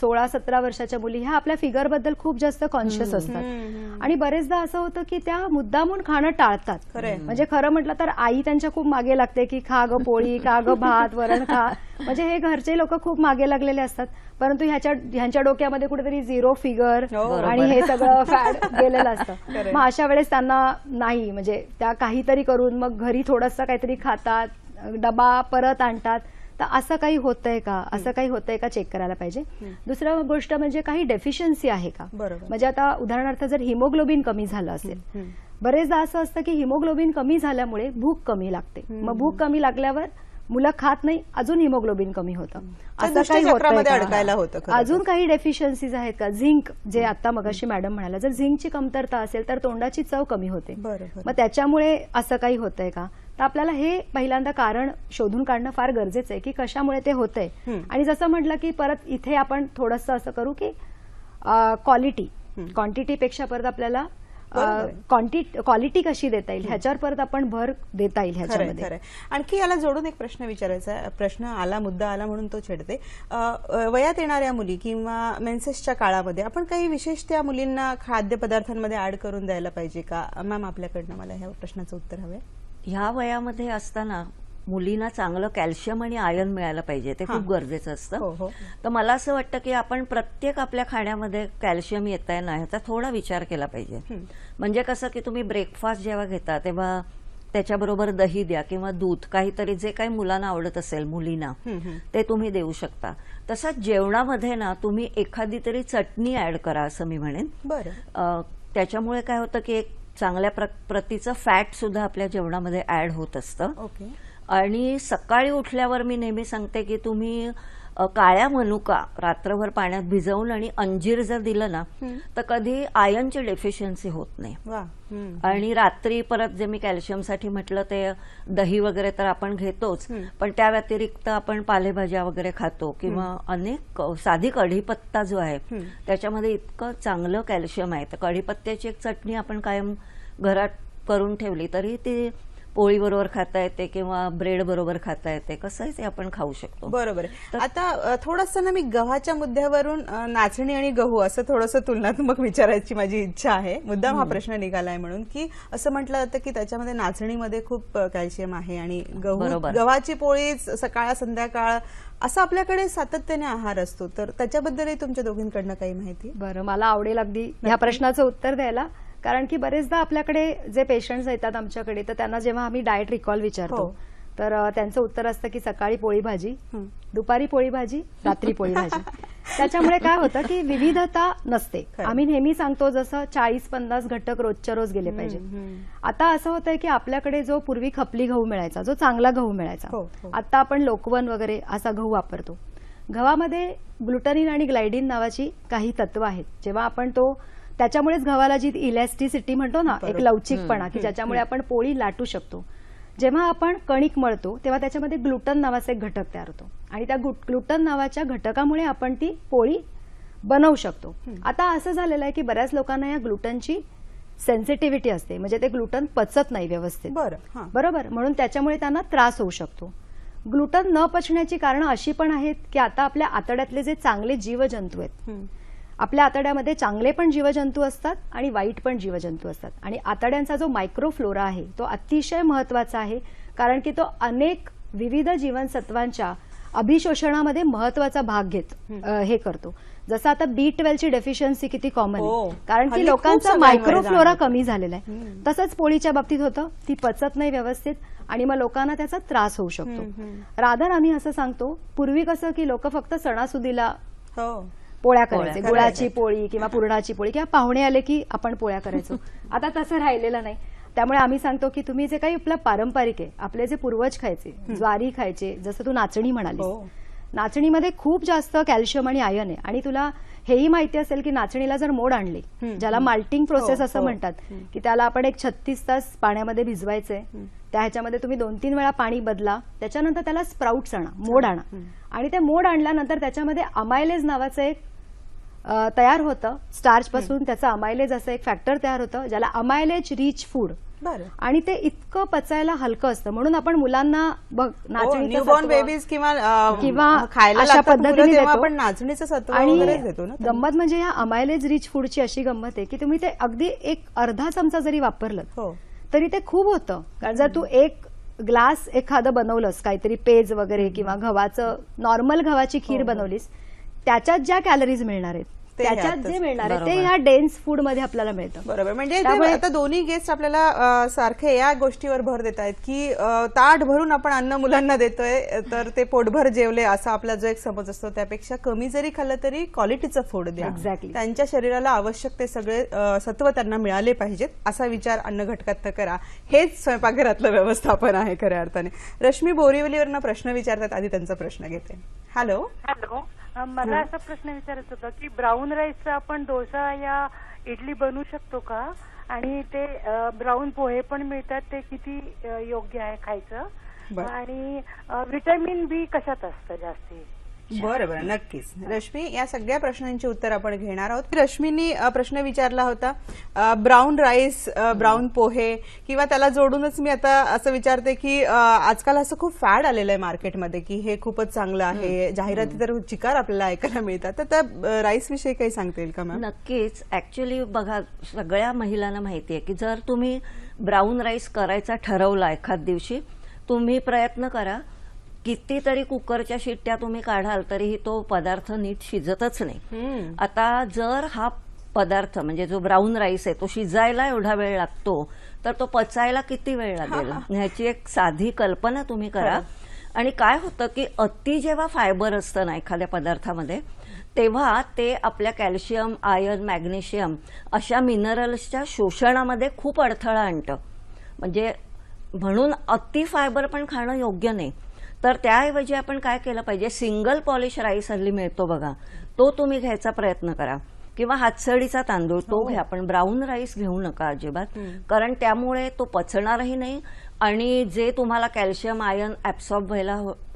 सोळा सतरा वर्षाच्या मुली ह्या आपल्या फिगर बद्दल खूप जास्त कॉन्शियस असतात आणि बरेचदा असं होतं की त्या मुद्दामून खाणं टाळतात म्हणजे खरं म्हटलं तर आई त्यांच्या खूप मागे लागते की खा ग पोळी खा ग भात वरण खा म्हणजे हे घरचे लोक खूप मागे लागलेले असतात परंतु ह्याच्या ह्यांच्या डोक्यामध्ये कुठेतरी झिरो हो. फिगर आणि हे सगळं फॅड गेलेलं असतं मग अशा वेळेस त्यांना नाही म्हणजे त्या काहीतरी करून मग घरी थोडंसं काहीतरी खातात डबा परत आणतात तर असं काही होतंय का असं काही होतंय का चेक करायला पाहिजे दुसरं गोष्ट म्हणजे काही डेफिशियन्सी आहे का म्हणजे आता उदाहरणार्थ जर हिमोग्लोबिन कमी झालं असेल बरेचदा असं असतं की हिमोग्लोबिन कमी झाल्यामुळे भूक कमी लागते मग भूक कमी लागल्यावर मुलं खात नाही अजून हिमोग्लोबिन कमी होतं असं काही अडकायला होतं अजून काही डेफिशियन्सीज आहेत का झिंक जे आता मगाशी मॅडम म्हणाला जर झिंकची कमतरता असेल तर तोंडाची चव कमी होते मग त्याच्यामुळे असं काही होतंय का तर आपल्याला हे पहिल्यांदा कारण शोधून काढणं फार गरजेचं आहे की कशामुळे ते होतंय आणि जसं म्हटलं की परत इथे आपण थोडंसं असं करू की क्वालिटी क्वांटिटीपेक्षा परत आपल्याला क्वांटिटी क्वालिटी कशी देता येईल ह्याच्यावर परत आपण भर देता येईल आणखी याला जोडून एक प्रश्न विचारायचा प्रश्न आला मुद्दा आला म्हणून तो छेडते वयात येणाऱ्या मुली किंवा मेन्सेसच्या काळामध्ये आपण काही विशेष त्या मुलींना खाद्यपदार्थांमध्ये ऍड करून द्यायला पाहिजे का मॅम आपल्याकडनं मला ह्या प्रश्नाचं उत्तर हवं ह्या वयामध्ये असताना मुलींना चांगलं कॅल्शियम आणि आयर्न मिळायला पाहिजे ते खूप गरजेचं असतं हो, हो. तर मला असं वाटतं की आपण प्रत्येक आपल्या खाण्यामध्ये कॅल्शियम येत आहे ना ह्याचा थोडा विचार केला पाहिजे म्हणजे कसं की तुम्ही ब्रेकफास्ट जेव्हा घेता तेव्हा त्याच्याबरोबर दही द्या किंवा दूध काहीतरी जे काही मुलांना आवडत असेल मुलींना ते तुम्ही देऊ शकता तसंच जेवणामध्ये ना तुम्ही एखादी तरी चटणी ऍड करा असं मी म्हणेन त्याच्यामुळे काय होतं की एक चांगल्या प्र प्रतीचं फॅटसुद्धा आपल्या जेवणामध्ये ऍड होत असतं ओके आणि सकाळी उठल्यावर मी नेहमी सांगते की तुम्ही काळ्या मनुका रात्रभर पाण्यात भिजवून आणि अंजीर जर दिलं ना तर कधी आयनची डेफिशियन्सी होत नाही आणि रात्री परत जे मी कॅल्शियमसाठी म्हटलं ते दही वगैरे तर आपण घेतोच पण त्या व्यतिरिक्त आपण पालेभाज्या वगैरे खातो किंवा अनेक साधी कढीपत्ता जो आहे त्याच्यामध्ये इतकं चांगलं कॅल्शियम आहे तर कढीपत्त्याची एक चटणी आपण कायम घरात करून ठेवली तरी ती पोळी बरोबर खाता येते किंवा ब्रेड बरोबर खाता येते कसंही ते आपण खाऊ शकतो बरोबर आता थोडस ना मी गव्हाच्या मुद्द्यावरून नाचणी आणि गहू असं थोडस तुलनात्मक विचारायची माझी इच्छा आहे मुद्दाम हा प्रश्न निघालाय म्हणून की असं म्हटलं जातं की त्याच्यामध्ये नाचणीमध्ये खूप कॅल्शियम आहे आणि गहू गव्हाची पोळी सकाळ संध्याकाळ असा आपल्याकडे सातत्याने आहार असतो तर त्याच्याबद्दलही तुमच्या दोघींकडनं काही माहिती बरं मला आवडेल अगदी या प्रश्नाचं उत्तर द्यायला कारण की बरेचदा आपल्याकडे जे पेशंट्स येतात आमच्याकडे तर त्यांना जेव्हा आम्ही डायट रिकॉल विचारतो हो. तर त्यांचं उत्तर असतं की सकाळी पोळी भाजी दुपारी पोळी भाजी रात्री पोळी भाजी त्याच्यामुळे काय होतं की विविधता नसते आम्ही नेहमी सांगतो जसं चाळीस पन्नास घटक रोजच्या रोज गेले पाहिजे आता असं होतंय की आपल्याकडे जो पूर्वी खपली गहू मिळायचा जो चांगला गहू मिळायचा हो, हो. आता आपण लोकवन वगैरे असा गहू वापरतो गव्हामध्ये ग्लुटनिन आणि ग्लायडिन नावाची काही तत्व आहेत जेव्हा आपण तो त्याच्यामुळेच गव्हाला जी इलॅस्टिसिटी म्हणतो ना एक लवचिकपणा की ज्याच्यामुळे आपण पोळी लाटू शकतो जेव्हा आपण कणिक मळतो तेव्हा त्याच्यामध्ये ग्लुटन नावाचा एक घटक तयार होतो आणि त्या ग्लुटन नावाच्या घटकामुळे आपण ती पोळी बनवू शकतो आता असं झालेलं आहे की बऱ्याच लोकांना या ग्लुटनची सेन्सिटिव्हिटी असते म्हणजे ते ग्लुटन पचत नाही व्यवस्थित बरोबर म्हणून त्याच्यामुळे त्यांना त्रास होऊ शकतो ग्लुटन न पचण्याची कारणं अशी पण आहेत की आता आपल्या आतड्यातले जे चांगले जीवजंतू आहेत आपल्या आतड्यामध्ये चांगले पण जीवजंतू असतात आणि वाईट पण जीवजंतू असतात आणि आतड्यांचा जो मायक्रोफ्लोरा आहे तो अतिशय महत्वाचा आहे कारण की तो अनेक विविध जीवनसत्वांच्या अभिशोषणामध्ये महत्वाचा भाग घेत हे करतो जसं आता बी ट्वेल्वची डेफिशियन्सी किती कॉमन आहे हो. कारण की लोकांचा मायक्रोफ्लोरा कमी झालेला आहे तसंच पोळीच्या बाबतीत होतं ती पचत नाही व्यवस्थित आणि मग लोकांना त्याचा त्रास होऊ शकतो राधन आम्ही असं सांगतो पूर्वी कसं की लोक फक्त सणासुदीला हो. पोळ्या करायचे गुळाची पोळी किंवा पुरणाची पोळी किंवा पाहुणे आले की आपण पोळ्या करायचो आता तसं राहिलेलं नाही त्यामुळे आम्ही सांगतो की तुम्ही जे काही आपलं पारंपरिक आहे आपले जे पूर्वज खायचे ज्वारी खायचे जसं तू नाचणी म्हणाली हो. नाचणीमध्ये खूप जास्त कॅल्शियम आणि आयन आहे आणि तुला हेही माहिती असेल की नाचणीला जर मोड आणली ज्याला माल्टिंग हो, प्रोसेस असं हो. म्हणतात की त्याला आपण एक छत्तीस तास पाण्यामध्ये भिजवायचंय त्या ह्याच्यामध्ये तुम्ही दोन तीन वेळा पाणी बदला त्याच्यानंतर त्याला स्प्राउट्स आणा मोड आणा आणि ते मोड आणल्यानंतर त्याच्यामध्ये अमायलेज नावाचं एक तयार होतं स्टार्च पासून त्याचं अमायलेज असं एक फॅक्टर तयार होतं ज्याला अमायलेज रिच फूड आणि ते इतकं पचायला हलकं असतं म्हणून आपण मुलांना बघ बेबीज हो, किंवा किंवा खायला अशा पद्धतीने आपण आणि गंमत म्हणजे या अमायलेज रिच फूडची अशी गंमत आहे की तुम्ही ते अगदी एक अर्धा चमचा जरी वापरलं हो. तरी ते खूप होतं कारण जर तू एक ग्लास एखादं बनवलंस काहीतरी पेज वगैरे किंवा गव्हाचं नॉर्मल गव्हाची खीर हो, हो. बनवलीस त्याच्यात ज्या कॅलरीज मिळणार आहेत त्याच्यात जे मिळणार आहे ते ह्या डेन्स फूड मध्ये आपल्याला मिळतं बरोबर म्हणजे आता दोन्ही गेस्ट आपल्याला सारखे या गोष्टीवर भर देत आहेत की ताट भरून आपण अन्न मुलांना देतोय तर ते पोटभर जेवले असा आपला जो एक समज असतो त्यापेक्षा कमी जरी खाल्लं तरी क्वालिटीचं फूड द्या एक्झॅक्टली त्यांच्या शरीराला आवश्यक ते सगळे सत्व त्यांना मिळाले पाहिजेत असा विचार अन्न घटकात करा हेच स्वयंपाकघरातलं व्यवस्थापन आहे खऱ्या अर्थाने रश्मी बोरिवलीवरनं प्रश्न विचारतात आधी त्यांचा प्रश्न घेते हॅलो हॅलो मला असा प्रश्न विचारत होता की ब्राऊन राईसचा आपण डोसा या इडली बनवू शकतो का आणि ते ब्राऊन पोहे पण मिळतात ते किती योग्य आहे खायचं आणि व्हिटॅमिन बी कशात असतं जास्ती बरं बरं नक्कीच रश्मी या सगळ्या प्रश्नांची उत्तर आपण घेणार आहोत रश्मीनी प्रश्न विचारला होता ब्राऊन राईस ब्राऊन पोहे किंवा त्याला जोडूनच मी आता असं विचारते की आजकाल असं खूप फॅड आलेलं आहे मार्केटमध्ये की हे खूपच चांगलं आहे जाहिराती तर चिकार आपल्याला ऐकायला मिळतात तर त्या राईस विषयी काही सांगता येईल का मॅम नक्कीच ऍक्च्युली बघा सगळ्या महिलांना माहिती आहे की जर तुम्ही ब्राऊन राईस करायचा ठरवला एखाद दिवशी तुम्ही प्रयत्न करा कितीतरी कुकरच्या शिट्ट्या तुम्ही काढाल तरीही तो पदार्थ नीट शिजतच नाही आता जर हा पदार्थ म्हणजे जो ब्राऊन राईस आहे तो शिजायला एवढा वेळ लागतो तर तो पचायला किती वेळ लागेल ह्याची एक साधी कल्पना तुम्ही करा आणि काय होतं की अति जेव्हा फायबर असतं ना एखाद्या पदार्थामध्ये तेव्हा ते आपल्या कॅल्शियम आयर्न मॅग्नेशियम अशा मिनरल्सच्या शोषणामध्ये खूप अडथळा आणतं म्हणजे म्हणून अति फायबर पण खाणं योग्य नाही तर त्याऐवजी आपण काय केलं पाहिजे सिंगल पॉलिश राईस हल्ली मिळतो बघा तो तुम्ही घ्यायचा प्रयत्न करा किंवा हातसडीचा तांदूळ तो हो. घ्या पण ब्राऊन राईस घेऊ नका अजिबात कारण त्यामुळे तो पचणारही नाही आणि जे तुम्हाला कॅल्शियम आयन ॲब्सॉर्ब व्हायला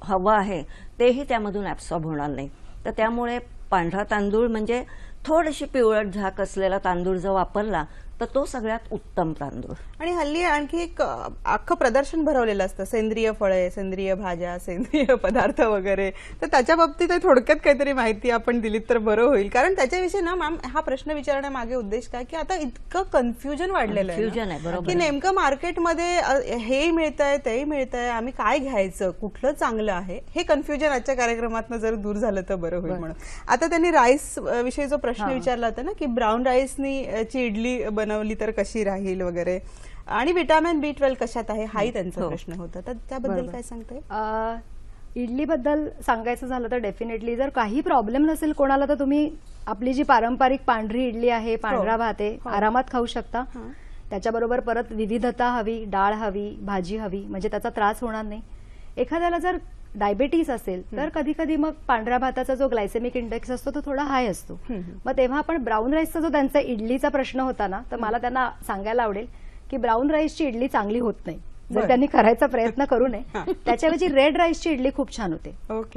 हवं आहे तेही त्यामधून ॲब्सॉर्ब होणार नाही तर त्यामुळे पांढरा तांदूळ म्हणजे थोडीशी पिवळट झाक असलेला तांदूळ जर वापरला तर तो सगळ्यात उत्तम तांदूळ आणि हल्ली आणखी एक अख्खं प्रदर्शन भरवलेलं असतं सेंद्रिय फळे सेंद्रिय भाज्या सेंद्रिय पदार्थ वगैरे तर त्याच्या बाबतीत थोडक्यात काहीतरी माहिती आपण दिलीत तर बरं होईल कारण त्याच्याविषयी ना मॅम हा प्रश्न विचारण्यामागे उद्देश काय की आता इतकं कन्फ्युजन वाढलेलं आहे बरोबर की नेमकं मार्केटमध्ये हेही मिळतंय तेही मिळतंय आम्ही काय घ्यायचं कुठलं चांगलं आहे हे कन्फ्युजन आजच्या कार्यक्रमात जर दूर झालं तर बरं होईल म्हणून आता त्यांनी राईस विषयी जो प्रश्न विचारला होता ना की ब्राऊन राईसनी ची इडली बन बनवली तर कशी राहील वगैरे आणि विटामिन बी ट्वेल्व कशात आहे हाही हो. त्यांचा प्रश्न होता तर त्याबद्दल काय सांगते इडलीबद्दल सांगायचं झालं तर डेफिनेटली जर काही प्रॉब्लेम नसेल कोणाला तर तुम्ही आपली जी पारंपरिक पांढरी इडली आहे पांढरा हो. भात आहे हो. आरामात खाऊ शकता त्याच्याबरोबर परत विविधता हवी डाळ हवी भाजी हवी म्हणजे त्याचा त्रास होणार नाही एखाद्याला जर डायबेटीस असेल तर कधी कधी मग पांढऱ्या भाताचा जो ग्लायसेमिक इंडेक्स असतो तो थोडा हाय असतो मग तेव्हा आपण ब्राऊन राईसचा जो त्यांचा इडलीचा प्रश्न होता ना तर मला त्यांना सांगायला आवडेल की ब्राऊन राईसची इडली चांगली होत नाही जर त्यांनी करायचा प्रयत्न करू नये त्याच्याऐवजी रेड राईसची इडली खूप छान होते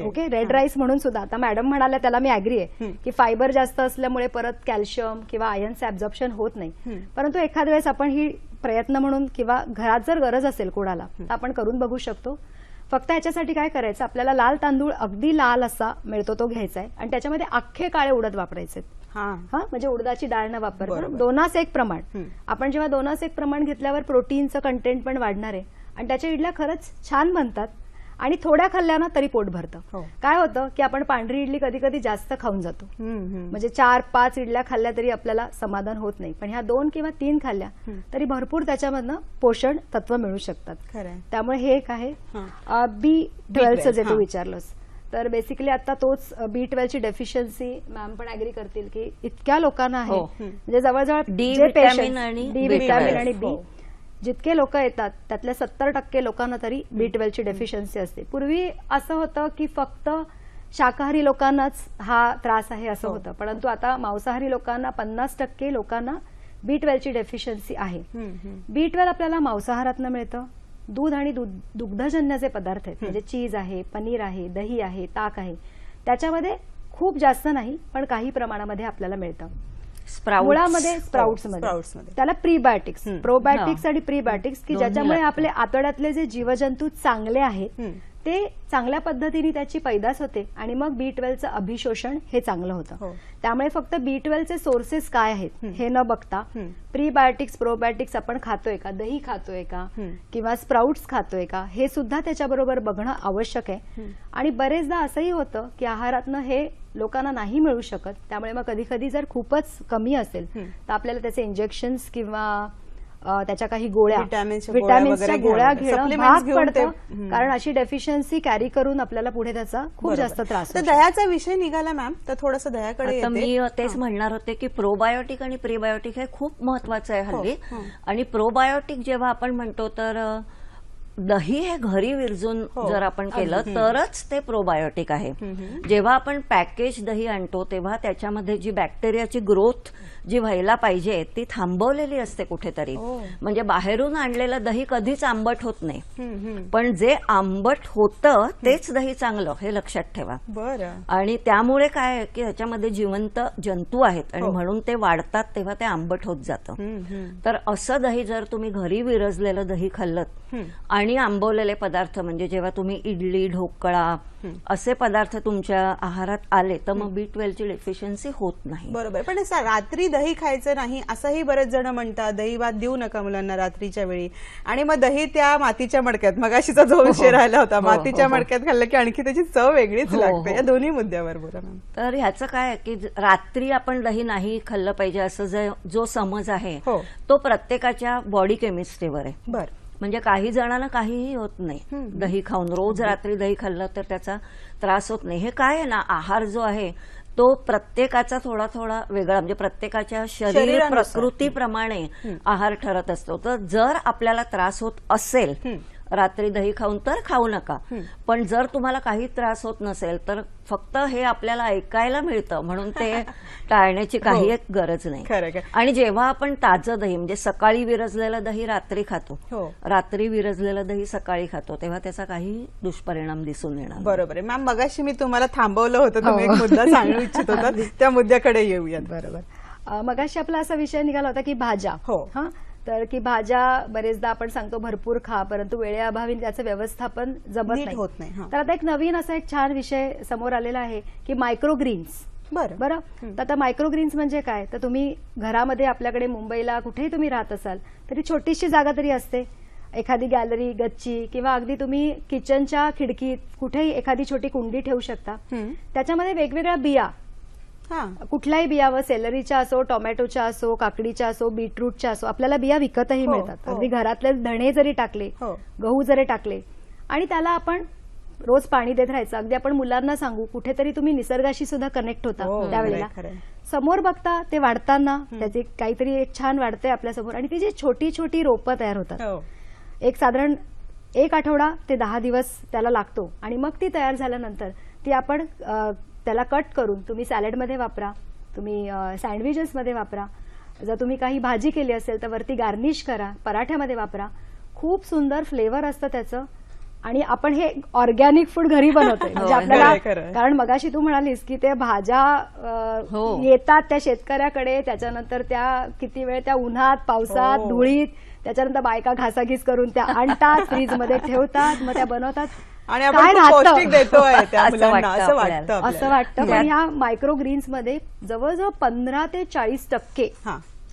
ओके रेड राईस म्हणून सुद्धा आता मॅडम म्हणाल्या त्याला मी अॅग्री आहे की फायबर जास्त असल्यामुळे परत कॅल्शियम किंवा आयन्स ऍब्झॉर्प्शन होत नाही परंतु एखाद्या वेळेस आपण ही प्रयत्न म्हणून किंवा घरात जर गरज असेल कोणाला आपण करून बघू शकतो फक्त याच्यासाठी काय करायचं आपल्याला लाल तांदूळ अगदी लाल असा मिळतो तो घ्यायचा आहे आणि त्याच्यामध्ये अख्खे काळे उडद वापरायचे म्हणजे उडदाची डाळ न वापर दोनास एक प्रमाण आपण जेव्हा दोनास एक प्रमाण घेतल्यावर प्रोटीनचं कंटेंट पण वाढणार आहे आणि त्याच्या इडल्या खरंच छान बनतात आणि थोड्या खाल्ल्यानं तरी पोट भरतं हो. काय होतं की आपण पांढरी इडली कधी कधी जास्त खाऊन जातो म्हणजे चार पाच इडल्या खाल्ल्या तरी आपल्याला समाधान होत नाही पण ह्या दोन किंवा तीन खाल्ल्या तरी भरपूर त्याच्यामधनं पोषण तत्व मिळू शकतात त्यामुळे हे एक आहे बी ट्वेल्वचं जे तू विचारलंस तर बेसिकली आता तोच बी ट्वेल्वची डेफिशियन्सी मॅम पण अग्री करतील की इतक्या लोकांना आहे हो. म्हणजे जवळजवळ डी विटॅमिन आणि बी जितके लोक येतात त्यातल्या सत्तर टक्के लोकांना तरी बी ट्वेल्वची डेफिशियन्सी असते पूर्वी असं होतं की फक्त शाकाहारी लोकांनाच हा त्रास आहे असं हो. होतं परंतु आता मांसाहारी लोकांना पन्नास टक्के लोकांना बी ट्वेल्वची डेफिशियन्सी आहे बी ट्वेल्व आपल्याला मांसाहारातनं मिळतं दूध आणि दुग्धजन्य जे पदार्थ आहेत म्हणजे चीज आहे पनीर आहे दही आहे ताक आहे त्याच्यामध्ये खूप जास्त नाही पण काही प्रमाणामध्ये आपल्याला मिळतं मुळामध्ये स्प्राउट्स मध्ये त्याला प्रीबायोटिक्स प्रोबायोटिक्स आणि प्रीबायोटिक्स की ज्याच्यामुळे आपले आतड्यातले जे जीवजंतू चांगले आहेत ते चांगल्या पद्धतीने त्याची पैदास होते आणि मग बी ट्वेल्वचं अभिशोषण हे चांगलं होतं हो. त्यामुळे फक्त बी ट्वेल्वचे सोर्सेस काय आहेत हे न बघता प्रीबायोटिक्स प्रोबायोटिक्स आपण खातोय का दही खातोय का किंवा स्प्राउट्स खातोय का हे सुद्धा त्याच्याबरोबर बघणं आवश्यक आहे आणि बरेचदा असंही होतं की आहारातनं हे लोकांना नाही मिळू शकत त्यामुळे मग कधी कधी जर खूपच कमी असेल तर आपल्याला त्याचे इंजेक्शन्स किंवा त्याच्या काही गोळ्या विटॅमिन्सच्या गोळ्या घेणं पडतं कारण अशी डेफिशियन्सी कॅरी करून आपल्याला पुढे त्याचा खूप जास्त त्रास दयाचा विषय निघाला मॅम तर थोडस दयाकडे मी तेच म्हणणार होते की प्रोबायोटिक आणि प्रीबायोटिक हे खूप महत्वाचं आहे हो, हल्ली हो. आणि प्रोबायोटिक जेव्हा आपण म्हणतो तर दही हे घरी विरजून हो, जर आपण केलं तरच ते प्रोबायोटिक आहे जेव्हा आपण पॅकेज दही आणतो तेव्हा त्याच्यामध्ये जी बॅक्टेरियाची ग्रोथ जी व्हायला पाहिजे ती थांबवलेली असते कुठेतरी हो. म्हणजे बाहेरून आणलेलं दही कधीच आंबट होत नाही पण जे आंबट होतं तेच दही चांगलं हे लक्षात ठेवा आणि त्यामुळे काय की ह्याच्यामध्ये जिवंत जंतू आहेत आणि हो. म्हणून ते वाढतात तेव्हा ते आंबट होत जातं तर असं दही जर तुम्ही घरी विरजलेलं दही खाल्लं आणि आणि आंबवलेले पदार्थ म्हणजे जेव्हा तुम्ही इडली ढोकळा असे पदार्थ तुमच्या आहारात आले तर मग बी ट्वेल्वची डेफिशियन्सी होत नाही बरोबर पण रात्री दही खायचं नाही असंही बरेच जण म्हणतात दही भात देऊ नका मुलांना रात्रीच्या वेळी आणि मग दही त्या मातीच्या मडक्यात मग अशीचा जो हो, हो. विषय राहिला होता हो, मातीच्या मडक्यात खाल्लं की आणखी त्याची चव वेगळीच लागते या दोन्ही मुद्द्यावर बोला तर ह्याचं काय की रात्री आपण दही नाही खाल्लं पाहिजे असं जो समज आहे तो प्रत्येकाच्या बॉडी केमिस्ट्रीवर आहे बरं म्हणजे काही जणांना काहीही होत नाही दही खाऊन रोज रात्री दही खाल्लं तर त्याचा त्रास होत नाही हे काय आहे ना आहार जो आहे तो प्रत्येकाचा थोडा थोडा वेगळा म्हणजे प्रत्येकाच्या शरीर प्रकृतीप्रमाणे आहार ठरत असतो तर जर आपल्याला त्रास होत असेल रात्री दही खाऊन तर खाऊ नका पण जर तुम्हाला काही त्रास होत नसेल तर फक्त हे आपल्याला ऐकायला मिळतं म्हणून ते टाळण्याची हो. काही एक गरज नाही आणि जेव्हा आपण ताजं दही म्हणजे सकाळी विरजलेलं दही रात्री खातो हो. रात्री विरजलेलं दही सकाळी खातो तेव्हा त्याचा काही दुष्परिणाम दिसून येणार बरोबर आहे मॅम मगाशी मी तुम्हाला थांबवलं होतं तुम्ही हो. मुद्दा सांगू इच्छित होता त्या मुद्द्याकडे येऊयात बरोबर मगाशी आपला असा विषय निघाला होता की भाज्या हो तर की भाज्या बरेचदा आपण सांगतो भरपूर खा परंतु वेळेअभावी त्याचं व्यवस्थापन जमत नाही होत नाही तर आता एक नवीन असा एक छान विषय समोर आलेला आहे की मायक्रोग्रीन्स बरं बरं तर आता मायक्रोग्रीन्स म्हणजे काय तर तुम्ही घरामध्ये आपल्याकडे मुंबईला कुठेही तुम्ही राहत असाल तरी छोटीशी जागा तरी असते एखादी गॅलरी गच्ची किंवा अगदी तुम्ही किचनच्या खिडकीत कुठेही एखादी छोटी कुंडी ठेवू शकता त्याच्यामध्ये वेगवेगळ्या बिया कुठल्याही बिया व सेलरीच्या असो टोमॅटोच्या असो काकडीच्या असो बीटरूटच्या असो आपल्याला बिया विकतही हो, मिळतात हो. अगदी घरातले धणे जरी टाकले हो. गहू जरी टाकले आणि त्याला आपण रोज पाणी देत राहायचं अगदी आपण मुलांना सांगू कुठेतरी तुम्ही निसर्गाशी सुद्धा कनेक्ट होता त्यावेळेला समोर बघता ते वाढताना त्याचे काहीतरी एक छान वाढते आपल्या समोर आणि ती जी छोटी छोटी रोपं तयार होतात एक साधारण एक आठवडा ते दहा दिवस त्याला लागतो आणि मग ती तयार झाल्यानंतर ती आपण त्याला कट करून तुम्ही सॅलडमध्ये वापरा तुम्ही सँडविचेसमध्ये वापरा जर तुम्ही काही भाजी केली असेल तर वरती गार्निश करा पराठ्यामध्ये वापरा खूप सुंदर फ्लेवर असतं त्याचं आणि आपण हे ऑर्गॅनिक फूड घरी बनवतो म्हणजे आपल्याला कारण मगाशी तू म्हणालीस की ते भाज्या हो. येतात त्या शेतकऱ्याकडे त्याच्यानंतर त्या किती वेळ त्या उन्हात पावसात हो. धुळीत त्याच्यानंतर बायका घासाघीस करून त्या आणतात फ्रीजमध्ये ठेवतात मग त्या बनवतात आणि आपण पौष्टिक देतोय असं वाटतं असं वाटतं पण ह्या मायक्रो ग्रीन्स मध्ये जवळजवळ पंधरा ते चाळीस टक्के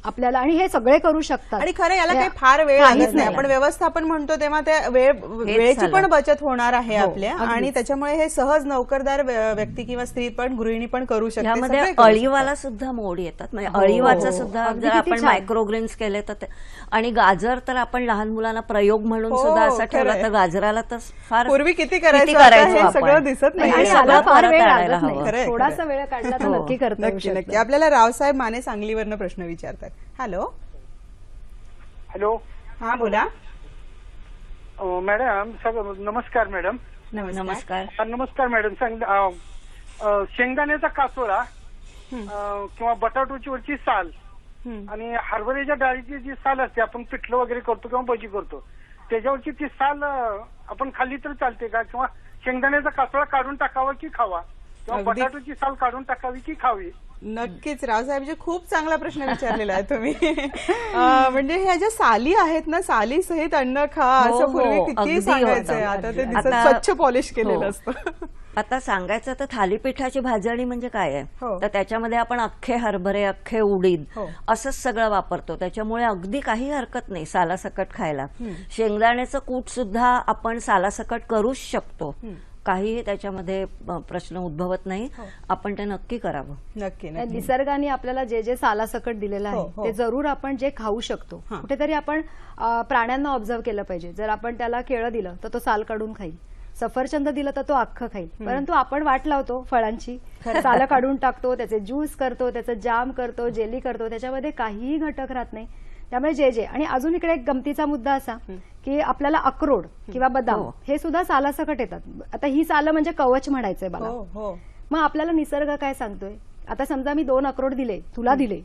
आपल्याला आणि हे सगळे करू शकतात आणि खरं याला काही फार वेळ लागत नाही आपण व्यवस्थापन म्हणतो तेव्हा त्या वेळ वेळेची पण बचत होणार आहे हो, आपल्या आणि त्याच्यामुळे हे सहज नोकरदार व्यक्ती किंवा स्त्री पण गृहिणी पण करू शकते अळीवाला सुद्धा मोड येतात म्हणजे अळीवाचा हो. सुद्धा जर आपण मायक्रोग्रेन्स केले तर आणि गाजर तर आपण लहान मुलांना प्रयोग म्हणून हो, सुद्धा असं ठेवला तर गाजराला तर फार पूर्वी किती करायचं सगळं दिसत नाही फार वेळ थोडासा वेळ काढला तर नक्की करतो आपल्याला रावसाहेब माने सांगलीवरनं प्रश्न विचारतात हॅलो हॅलो हा बोला मॅडम नमस्कार मॅडम नमस्कार नमस्कार मॅडम सांग शेंगदाण्याचा कासोळा किंवा बटाटोची वरची साल आणि हरभऱ्याच्या डाळीची जी साल असते आपण पिठलं वगैरे करतो किंवा भजी करतो त्याच्यावरची ती साल आपण खाल्ली तर चालते का किंवा शेंगदाण्याचा कासोळा काढून टाकावा की खावा किंवा बटाटोची साल काढून टाकावी की खावी नक्कीच जे खूप चांगला प्रश्न विचारलेला आहे तुम्ही म्हणजे ह्या ज्या साली आहेत ना साली सहित अन्न खा हो, असं हो, पूर्वी किती सांगायचं आता ते स्वच्छ पॉलिश हो. केलेलं असतं आता सांगायचं तर थालीपीठाची भाजणी म्हणजे काय आहे तर त्याच्यामध्ये आपण अख्खे हरभरे अख्खे उडीद असंच सगळं वापरतो त्याच्यामुळे अगदी काही हरकत नाही सालासकट खायला शेंगदाण्याचं कूट सुद्धा आपण सालासकट करूच शकतो काहीही त्याच्यामध्ये प्रश्न उद्भवत नाही हो. आपण ते नक्की करावं नक्की निसर्गाने आपल्याला जे जे सालासकट दिलेलं आहे हो, हो. ते जरूर आपण जे खाऊ शकतो कुठेतरी आपण प्राण्यांना ऑब्झर्व्ह केलं पाहिजे जर आपण त्याला केळं दिलं तर तो साल काढून खाईल सफरचंद दिलं तर तो अख्खं खाईल परंतु आपण वाट लावतो फळांची सालं काढून टाकतो त्याचे ज्यूस करतो त्याचं जाम करतो जेली करतो त्याच्यामध्ये काहीही घटक राहत नाही त्यामुळे जे जे आणि अजून इकडे एक गमतीचा मुद्दा असा की आपल्याला अक्रोड किंवा बदाम हो. हे सुद्धा सालासकट येतात आता ही साल म्हणजे कवच म्हणायचंय मला हो, हो. मग आपल्याला निसर्ग काय सांगतोय आता समजा मी दोन अक्रोड दिले तुला दिले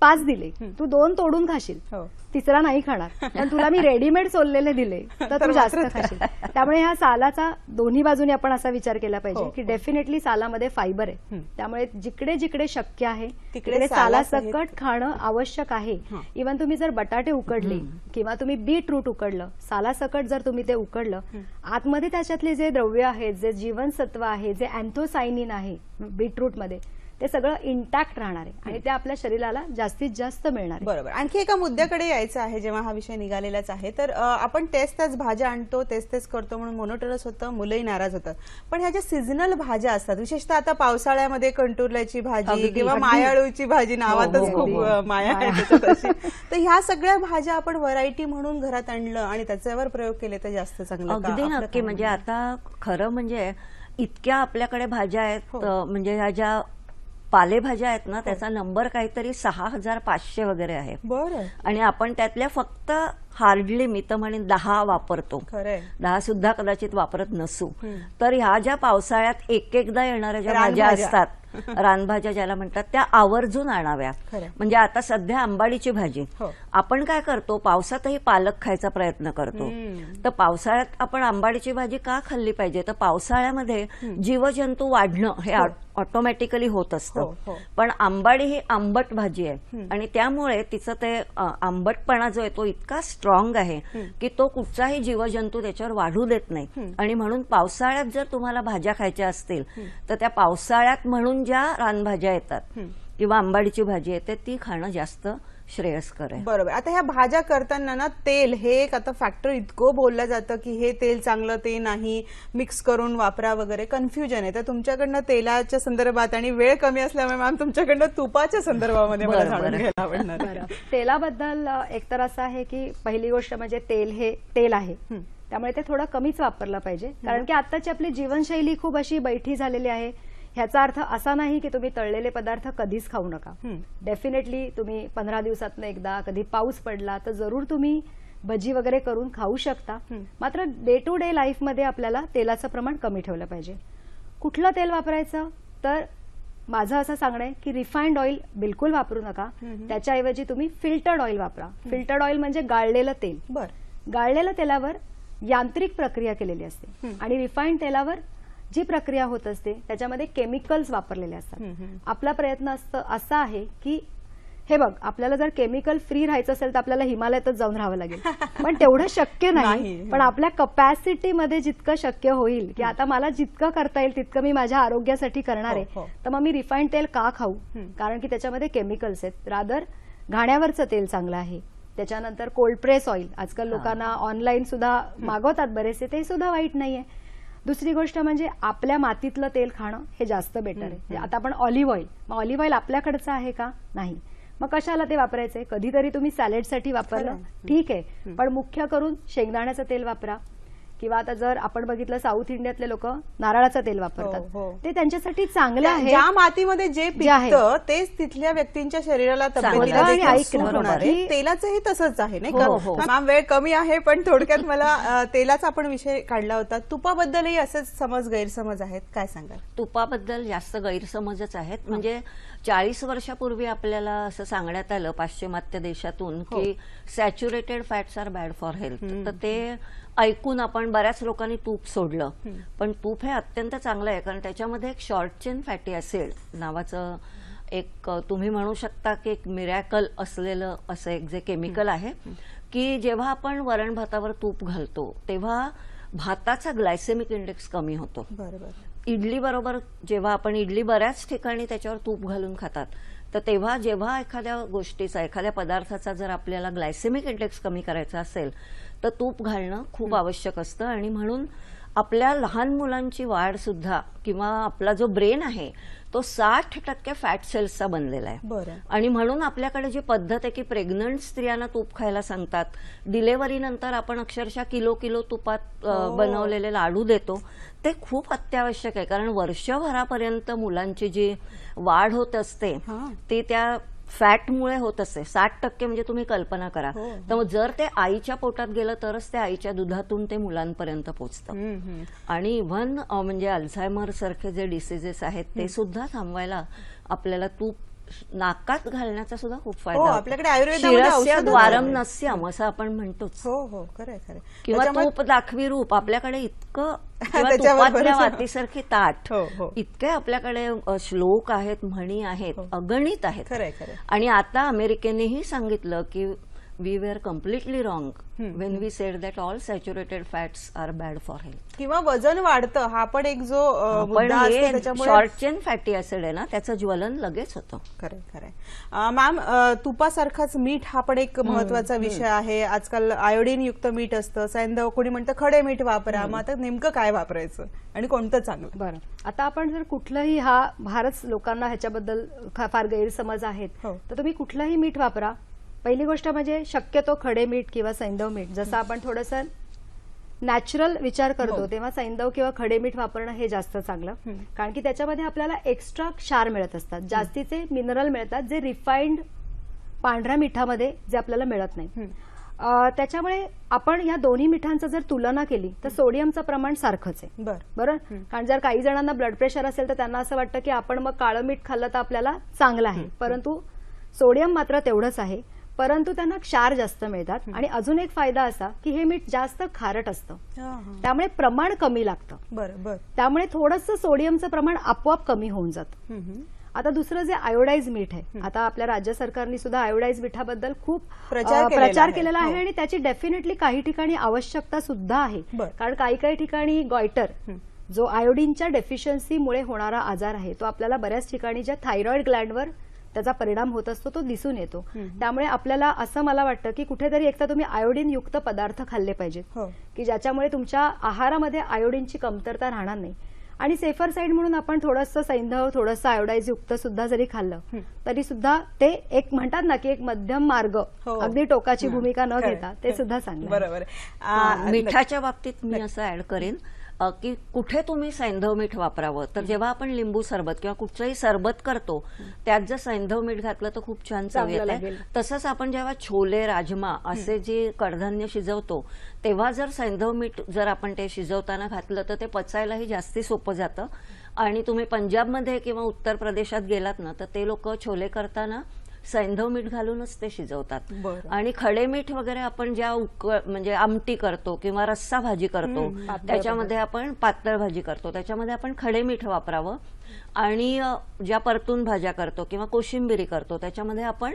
पाच दिले तू दोन तोडून खाशील हो. तिसरा नाही खाणार पण तुला मी रेडीमेड सोललेले दिले तर तू जास्त खाशील त्यामुळे ह्या सालाचा दोन्ही बाजूने आपण असा विचार केला पाहिजे हो, की डेफिनेटली हो. सालामध्ये फायबर आहे त्यामुळे जिकडे जिकडे शक्य आहे तिकडे सालासकट खाणं आवश्यक आहे इव्हन तुम्ही जर बटाटे उकडले किंवा तुम्ही बीटरूट रूट उकडलं सालासकट जर तुम्ही ते उकडलं आतमध्ये त्याच्यातले जे द्रव्य आहेत जे जीवनसत्व आहे जे अँथोसायनिन आहे बीटरूटमध्ये ते सगळं इंटॅक्ट राहणार आहे आणि ते आपल्या शरीराला जास्तीत जास्त मिळणार बरोबर आणखी एका मुद्द्याकडे यायचं आहे जेव्हा हा विषय निघालेलाच आहे तर आपण तेच त्याच भाज्या आणतो तेच तेच करतो म्हणून मोनोटरस होतं मुलंही नाराज होतात पण ह्या ज्या सिजनल भाज्या असतात विशेषतः आता पावसाळ्यामध्ये कंटुरल्याची भाजी किंवा मायाळूची भाजी हो, नावातच हो, खूप हो. माया तर ह्या सगळ्या भाज्या आपण व्हरायटी म्हणून घरात आणलं आणि त्याच्यावर प्रयोग केले तर जास्त चांगलं अगदी नक्की म्हणजे आता खरं म्हणजे इतक्या आपल्याकडे भाज्या आहेत म्हणजे ह्या ज्या पालेभाज्या आहेत ना हो. त्याचा नंबर काहीतरी सहा हजार पाचशे वगैरे आहे बरं आणि आपण त्यातल्या फक्त हार्डली मी तर म्हणे दहा वापरतो दहा सुद्धा कदाचित वापरत नसू तर ह्या ज्या पावसाळ्यात एक एकदा येणाऱ्या ज्या भाज्या असतात रानभाज्या ज्याला म्हणतात त्या आवर्जून आणाव्या म्हणजे आता सध्या आंबाडीची भाजी हो. आपण काय करतो पावसातही पालक खायचा प्रयत्न करतो तर पावसाळ्यात आपण आंबाडीची भाजी का खाल्ली पाहिजे तर पावसाळ्यामध्ये जीवजंतू वाढणं हे हो. ऑटोमॅटिकली होत असतं हो, पण आंबाडी ही आंबट भाजी आहे आणि त्यामुळे तिचं ते आंबटपणा जो आहे तो इतका स्ट्रॉंग आहे की तो कुठचाही जीवजंतू त्याच्यावर वाढू देत नाही आणि म्हणून पावसाळ्यात जर तुम्हाला भाज्या खायच्या असतील तर त्या पावसाळ्यात म्हणून ज्या रानभाज्या येतात किंवा आंबाडीची भाजी येते ती खाणं जास्त श्रेयस्कर आहे बरोबर आता ह्या भाज्या करताना ना तेल हे एक आता फॅक्टर इतकं बोललं जातं की हे तेल चांगलं ते नाही मिक्स करून वापरा वगैरे कन्फ्युजन आहे तर तुमच्याकडनं तेलाच्या संदर्भात आणि वेळ कमी असल्यामुळे मॅम तुमच्याकडनं तुपाच्या संदर्भामध्ये मला जाणून तर तेलाबद्दल एकतर असं आहे की पहिली गोष्ट म्हणजे तेल हे तेल आहे त्यामुळे ते थोडं कमीच वापरलं पाहिजे कारण की आताची आपली जीवनशैली खूप अशी बैठी झालेली आहे ह्याचा अर्थ असा नाही की तुम्ही तळलेले पदार्थ कधीच खाऊ नका डेफिनेटली तुम्ही पंधरा दिवसातनं एकदा कधी पाऊस पडला तर जरूर तुम्ही भजी वगैरे करून खाऊ शकता मात्र डे टू डे लाईफमध्ये आपल्याला तेलाचं प्रमाण कमी ठेवलं पाहिजे कुठलं तेल वापरायचं तर माझं असं सांगणं आहे की रिफाईंड ऑइल बिलकुल वापरू नका त्याच्याऐवजी तुम्ही फिल्टर्ड ऑइल वापरा फिल्टर्ड ऑइल म्हणजे गाळलेलं तेल गाळलेलं तेलावर यांत्रिक प्रक्रिया केलेली असते आणि रिफाईंड तेलावर जी प्रक्रिया होत असते त्याच्यामध्ये केमिकल्स वापरलेले असतात आपला प्रयत्न असा आहे की हे बघ आपल्याला जर केमिकल फ्री राहायचं असेल तर आपल्याला हिमालयातच जाऊन राहावं लागेल पण तेवढं शक्य नाही पण आपल्या कपॅसिटीमध्ये जितकं शक्य होईल की आता मला जितकं करता येईल तितकं मी माझ्या आरोग्यासाठी करणार हो, आहे हो. तर मग मी रिफाईंड तेल का खाऊ कारण की त्याच्यामध्ये केमिकल्स आहेत रादर घाण्यावरचं तेल चांगलं आहे त्याच्यानंतर कोल्ड प्रेस ऑइल आजकाल लोकांना ऑनलाईन सुद्धा मागवतात बरेचसे ते सुद्धा वाईट नाहीये दुसरी गोष्ट म्हणजे आपल्या मातीतलं तेल खाणं हे जास्त बेटर आहे म्हणजे आता आपण ऑलिव्ह ऑइल मग ऑलिव्ह ऑइल आपल्याकडचं आहे का नाही मग कशाला ते वापरायचंय कधीतरी तुम्ही सॅलेडसाठी वापरलं ठीक आहे पण मुख्य करून शेंगदाण्याचं तेल वापरा किंवा आता जर आपण बघितलं साऊथ इंडियातले लोक नारळाचं तेल वापरतात हो, हो. ते त्यांच्यासाठी चांगलं आहे ज्या मातीमध्ये जे पिकतं तेच तिथल्या व्यक्तींच्या शरीराला हो, तेलाचंही तसंच आहे नाही का वेळ कमी आहे पण थोडक्यात मला तेलाचा आपण विषय काढला होता तुपाबद्दलही असेच समज गैरसमज आहेत काय सांगाल तुपाबद्दल जास्त गैरसमजच आहेत म्हणजे चाळीस वर्षापूर्वी आपल्याला असं सांगण्यात आलं पाश्चिमात्य देशातून हो. की saturated fats are bad for health तर ते ऐकून आपण बऱ्याच लोकांनी तूप सोडलं पण तूप हे अत्यंत चांगलं आहे कारण त्याच्यामध्ये एक शॉर्ट चेन फॅटी असेल नावाचं एक तुम्ही म्हणू शकता की एक मिरॅकल असलेलं असं एक जे केमिकल आहे की जेव्हा आपण वरण भातावर तूप घालतो तेव्हा भाताचा ग्लायसेमिक इंडेक्स कमी होतो बरोबर इडली बरोबर जेव्हा आपण इडली बऱ्याच ठिकाणी त्याच्यावर तूप घालून खातात तर तेव्हा जेव्हा एखाद्या गोष्टीचा एखाद्या पदार्थाचा जर आपल्याला ग्लायसेमिक इंडेक्स कमी करायचा असेल तर तूप घालणं खूप आवश्यक असतं आणि म्हणून आपल्या लहान मुलांची वाढ सुद्धा किंवा आपला जो ब्रेन आहे तो साठ टक्के फॅट सेल्सचा बनलेला आहे आणि म्हणून आपल्याकडे जी पद्धत आहे की प्रेग्नंट स्त्रियांना तूप खायला सांगतात नंतर आपण अक्षरशः किलो किलो तुपात हो. बनवलेले लाडू देतो ते खूप अत्यावश्यक आहे कारण वर्षभरापर्यंत मुलांची जी वाढ होत असते ती त्या फॅटमुळे होत असते साठ टक्के म्हणजे तुम्ही कल्पना करा हो. तर जर ते आईच्या पोटात गेलं तरच ते आईच्या दुधातून ते मुलांपर्यंत पोचतं आणि इव्हन म्हणजे अल्झायमर सारखे जे डिसिजेस आहेत ते सुद्धा थांबवायला आपल्याला तूप नाकात घालण्याचा सुद्धा खूप हो, फायदा हो, आपल्याकडे आयुर्वेद वारम नस्यम असं आपण म्हणतोच हो, हो किंवा तूप दाखवी रूप आपल्याकडे इतकं मातीसारखे वातीसारखी ताट हो, इतके आपल्याकडे श्लोक आहेत म्हणी आहेत अगणित आहेत आणि आता अमेरिकेनेही सांगितलं की we were completely wrong when we said that all saturated fats are bad for health किंवा वजन वाढतं हा पण एक जो शॉर्ट चेन फॅटी ऍसिड आहे ना त्याचं ज्वलन लगेच होतं खरं खरं मॅम तुपासारखाच मीठ हा पण एक महत्वाचा विषय आहे आजकाल आयोडीन युक्त मीठ असतं सैंधव कोणी म्हणतं खडे मीठ वापरा मग आता नेमकं काय वापरायचं आणि कोणतं चांगलं बरं आता आपण जर कुठलाही हा भारत लोकांना ह्याच्याबद्दल फार गैरसमज आहेत हो. तर तुम्ही कुठलंही मीठ वापरा पहिली गोष्ट म्हणजे शक्यतो खडे मीठ किंवा सैंदव मीठ जसं आपण थोडंसं नॅचरल विचार करतो हो. तेव्हा सैंदव किंवा खडे मीठ वापरणं हे जास्त चांगलं कारण की त्याच्यामध्ये आपल्याला एक्स्ट्रा क्षार मिळत असतात जास्तीचे मिनरल मिळतात जे रिफाईंड पांढऱ्या मिठामध्ये जे आपल्याला मिळत नाही त्याच्यामुळे आपण या दोन्ही मिठांचं जर तुलना केली तर सोडियमचं प्रमाण सारखंच आहे बरं कारण जर काही जणांना ब्लड प्रेशर असेल तर त्यांना असं वाटतं की आपण मग काळं मीठ खाल्लं तर आपल्याला चांगलं आहे परंतु सोडियम मात्र तेवढंच आहे परंतु त्यांना क्षार जास्त मिळतात आणि अजून एक फायदा असा की हे मीठ जास्त खारट असतं त्यामुळे प्रमाण कमी लागतं बरोबर त्यामुळे थोडंसं सोडियमचं प्रमाण आपोआप कमी होऊन जातं आता दुसरं जे आयोडाईज मीठ आहे आता आपल्या राज्य सरकारने सुद्धा आयोडाईज मिठाबद्दल खूप प्रचार केलेला आहे हो. आणि त्याची डेफिनेटली काही ठिकाणी आवश्यकता सुद्धा आहे कारण काही काही ठिकाणी गॉयटर जो आयोडीनच्या डेफिशियन्सीमुळे होणारा आजार आहे तो आपल्याला बऱ्याच ठिकाणी ज्या थायरॉइड ग्लँडवर त्याचा परिणाम होत असतो तो दिसून येतो त्यामुळे आपल्याला असं मला वाटतं की कुठेतरी एकदा तुम्ही आयोडीन युक्त पदार्थ खाल्ले पाहिजेत हो. की ज्याच्यामुळे तुमच्या आहारामध्ये आयोडीनची कमतरता राहणार नाही आणि सेफर साईड म्हणून आपण थोडंसं सैंधव थोडंसं आयोडाइज युक्त सुद्धा जरी खाल्लं तरी सुद्धा ते एक म्हणतात ना की एक मध्यम मार्ग हो. अगदी टोकाची भूमिका न घेता ते सुद्धा सांग बरोबर मिठाच्या बाबतीत मी असं ऍड करेन की कुठे तुम्ही सैंधव मीठ वापरावं तर जेव्हा आपण लिंबू सरबत किंवा कुठचंही सरबत करतो त्यात जर सैंधव मीठ घातलं तर खूप छान चव आहे तसंच आपण जेव्हा छोले राजमा असे जे कडधान्य शिजवतो तेव्हा जर सैंधव मीठ जर आपण ते शिजवताना घातलं तर ते पचायलाही जास्ती सोपं जातं आणि तुम्ही पंजाबमध्ये किंवा उत्तर प्रदेशात गेलात ना तर ते लोक छोले करताना सैंधव मीठ घालूनच ते शिजवतात आणि खडे मीठ वगैरे आपण ज्या उकळ म्हणजे आमटी करतो किंवा रस्सा भाजी करतो त्याच्यामध्ये आपण पातळ भाजी करतो त्याच्यामध्ये आपण खडे मीठ वापरावं आणि ज्या परतून भाज्या करतो किंवा कोशिंबिरी करतो त्याच्यामध्ये आपण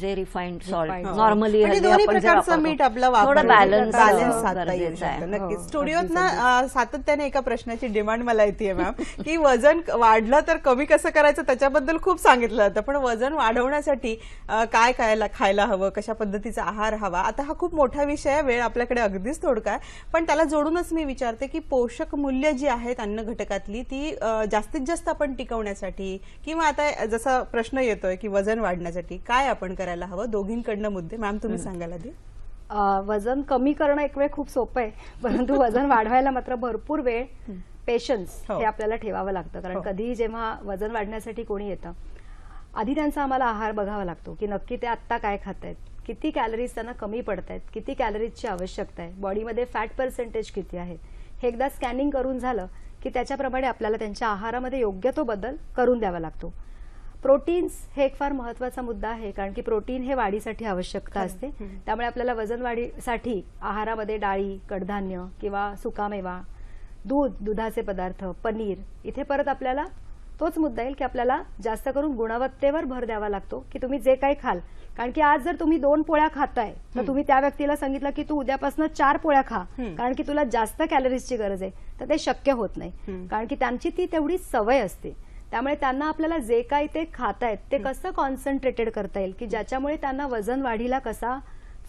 जे रिफाईंड सॉल्ट नॉर्मली दोन्ही प्रकारचं मीठ आपलं बॅलन्स बॅलन्स स्टुडिओत ना सातत्याने एका प्रश्नाची डिमांड मला येते मॅम की वजन वाढलं तर कमी कसं करायचं त्याच्याबद्दल खूप सांगितलं जातं पण वजन वाढवण्यासाठी काय खायला खायला हवं कशा पद्धतीचा आहार हवा आता हा खूप मोठा विषय आहे वेळ आपल्याकडे अगदीच थोडका आहे पण त्याला जोडूनच मी विचारते की पोषक मूल्य जी आहेत अन्न घटकातली ती जास्तीत जास्त आपण टिकवण्यासाठी किंवा आता जसा प्रश्न येतोय की वजन वाढण्यासाठी काय आपण करायला हवं दोघींकडनं मुद्दे मॅम तुम्ही सांगायला दे वजन कमी करणं एक वेळ खूप सोपं आहे परंतु वजन वाढवायला मात्र भरपूर वेळ पेशन्स हो. हे आपल्याला ठेवावं लागतं कारण हो. कधीही जेव्हा वजन वाढण्यासाठी कोणी येतं आधी त्यांचा आम्हाला आहार बघावा लागतो की नक्की ते आत्ता काय खात आहेत किती कॅलरीज त्यांना कमी पडत आहेत किती कॅलरीजची आवश्यकता आहे बॉडीमध्ये फॅट पर्सेंटेज किती आहे हे एकदा स्कॅनिंग करून झालं की त्याच्याप्रमाणे आपल्याला त्यांच्या आहारामध्ये योग्य तो बदल करून द्यावा लागतो प्रोटीन्स हे एक फार महत्वाचा मुद्दा आहे कारण की प्रोटीन हे वाढीसाठी आवश्यकता असते त्यामुळे आपल्याला वजन वाढीसाठी आहारामध्ये डाळी कडधान्य किंवा सुकामेवा दूध दुधाचे पदार्थ पनीर इथे परत आपल्याला तोच मुद्दा येईल की आपल्याला जास्त करून गुणवत्तेवर भर द्यावा लागतो की तुम्ही जे काही खाल कारण की आज जर तुम्ही दोन पोळ्या खाताय तर तुम्ही त्या व्यक्तीला सांगितलं की तू उद्यापासून चार पोळ्या खा कारण की तुला जास्त कॅलरीजची गरज आहे तर ते शक्य होत नाही कारण की त्यांची ती तेवढी सवय असते त्यामुळे त्यांना आपल्याला जे काही ते खातायत ते कसं कॉन्सन्ट्रेटेड करता येईल की ज्याच्यामुळे त्यांना वजन वाढीला कसा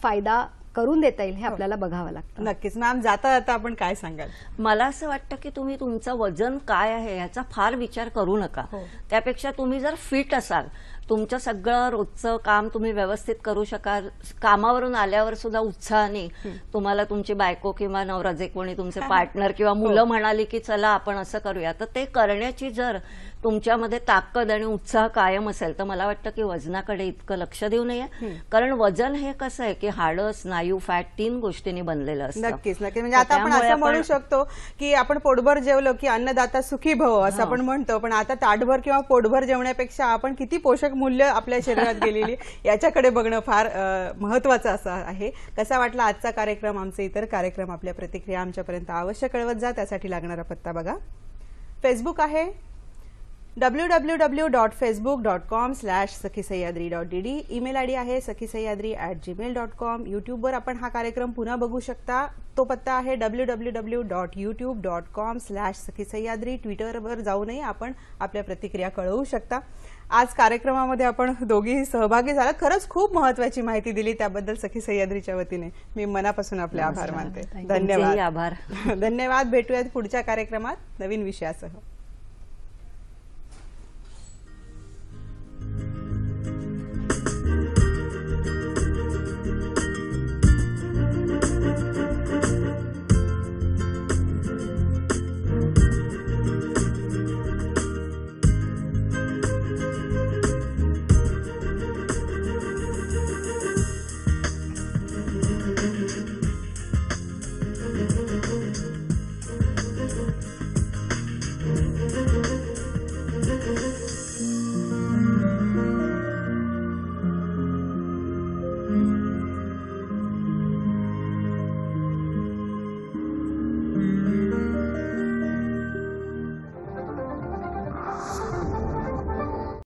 फायदा करून देता येईल हे हो. आपल्याला बघावं लागतं नक्कीच मॅम जाता जाता आपण काय सांगाल मला असं वाटतं की तुम्ही तुमचं वजन काय आहे याचा फार विचार करू नका हो. त्यापेक्षा तुम्ही जर फिट असाल तुमचं सगळं रोजचं काम तुम्ही व्यवस्थित करू शकाल कामावरून आल्यावर सुद्धा उत्साहाने तुम्हाला तुमची बायको किंवा नवरा जे कोणी तुमचे पार्टनर किंवा मुलं हो. म्हणाली की चला आपण असं करूया तर ते करण्याची जर तुमच्यामध्ये ताकद आणि उत्साह कायम असेल तर मला वाटतं की वजनाकडे इतकं लक्ष देऊ नये कारण वजन हे कसं आहे की हाड स्नायू फॅट तीन गोष्टींनी बनलेलं असतं नक्कीच नक्कीच म्हणजे आता आपण असं म्हणू शकतो की आपण पोटभर जेवलो की अन्नदाता सुखी भव असं हो. आपण म्हणतो पण आता ताटभर किंवा पोटभर जेवण्यापेक्षा आपण किती पोषक मूल्य आपल्या शरीरात गेलेली याच्याकडे बघणं फार महत्वाचं असं आहे कसा वाटला आजचा कार्यक्रम आमचे इतर कार्यक्रम आपल्या प्रतिक्रिया आमच्यापर्यंत अवश्य कळवत जा त्यासाठी लागणारा पत्ता बघा फेसबुक आहे W W W dot Facebook dot com slash Sakhi Sahyadri dot D email ID आहे Sakhi Sahyadri at Gmail dot com यूट्यूबवर आपण हा कार्यक्रम पुन्हा बघू शकता तो पत्ता आहे W W W dot YouTube dot com slash Sakhi Sahyadri ट्विटरवर जाऊनही आपण आपल्या प्रतिक्रिया कळवू शकता आज कार्यक्रमामध्ये आपण दोघी सहभागी झाला खरंच खूप महत्वाची माहिती दिली त्याबद्दल सखी सह्याद्रीच्या वतीने मी मनापासून आपले आभार मानते धन्यवाद आभार धन्यवाद भेटूयात पुढच्या कार्यक्रमात नवीन विषयासह thank you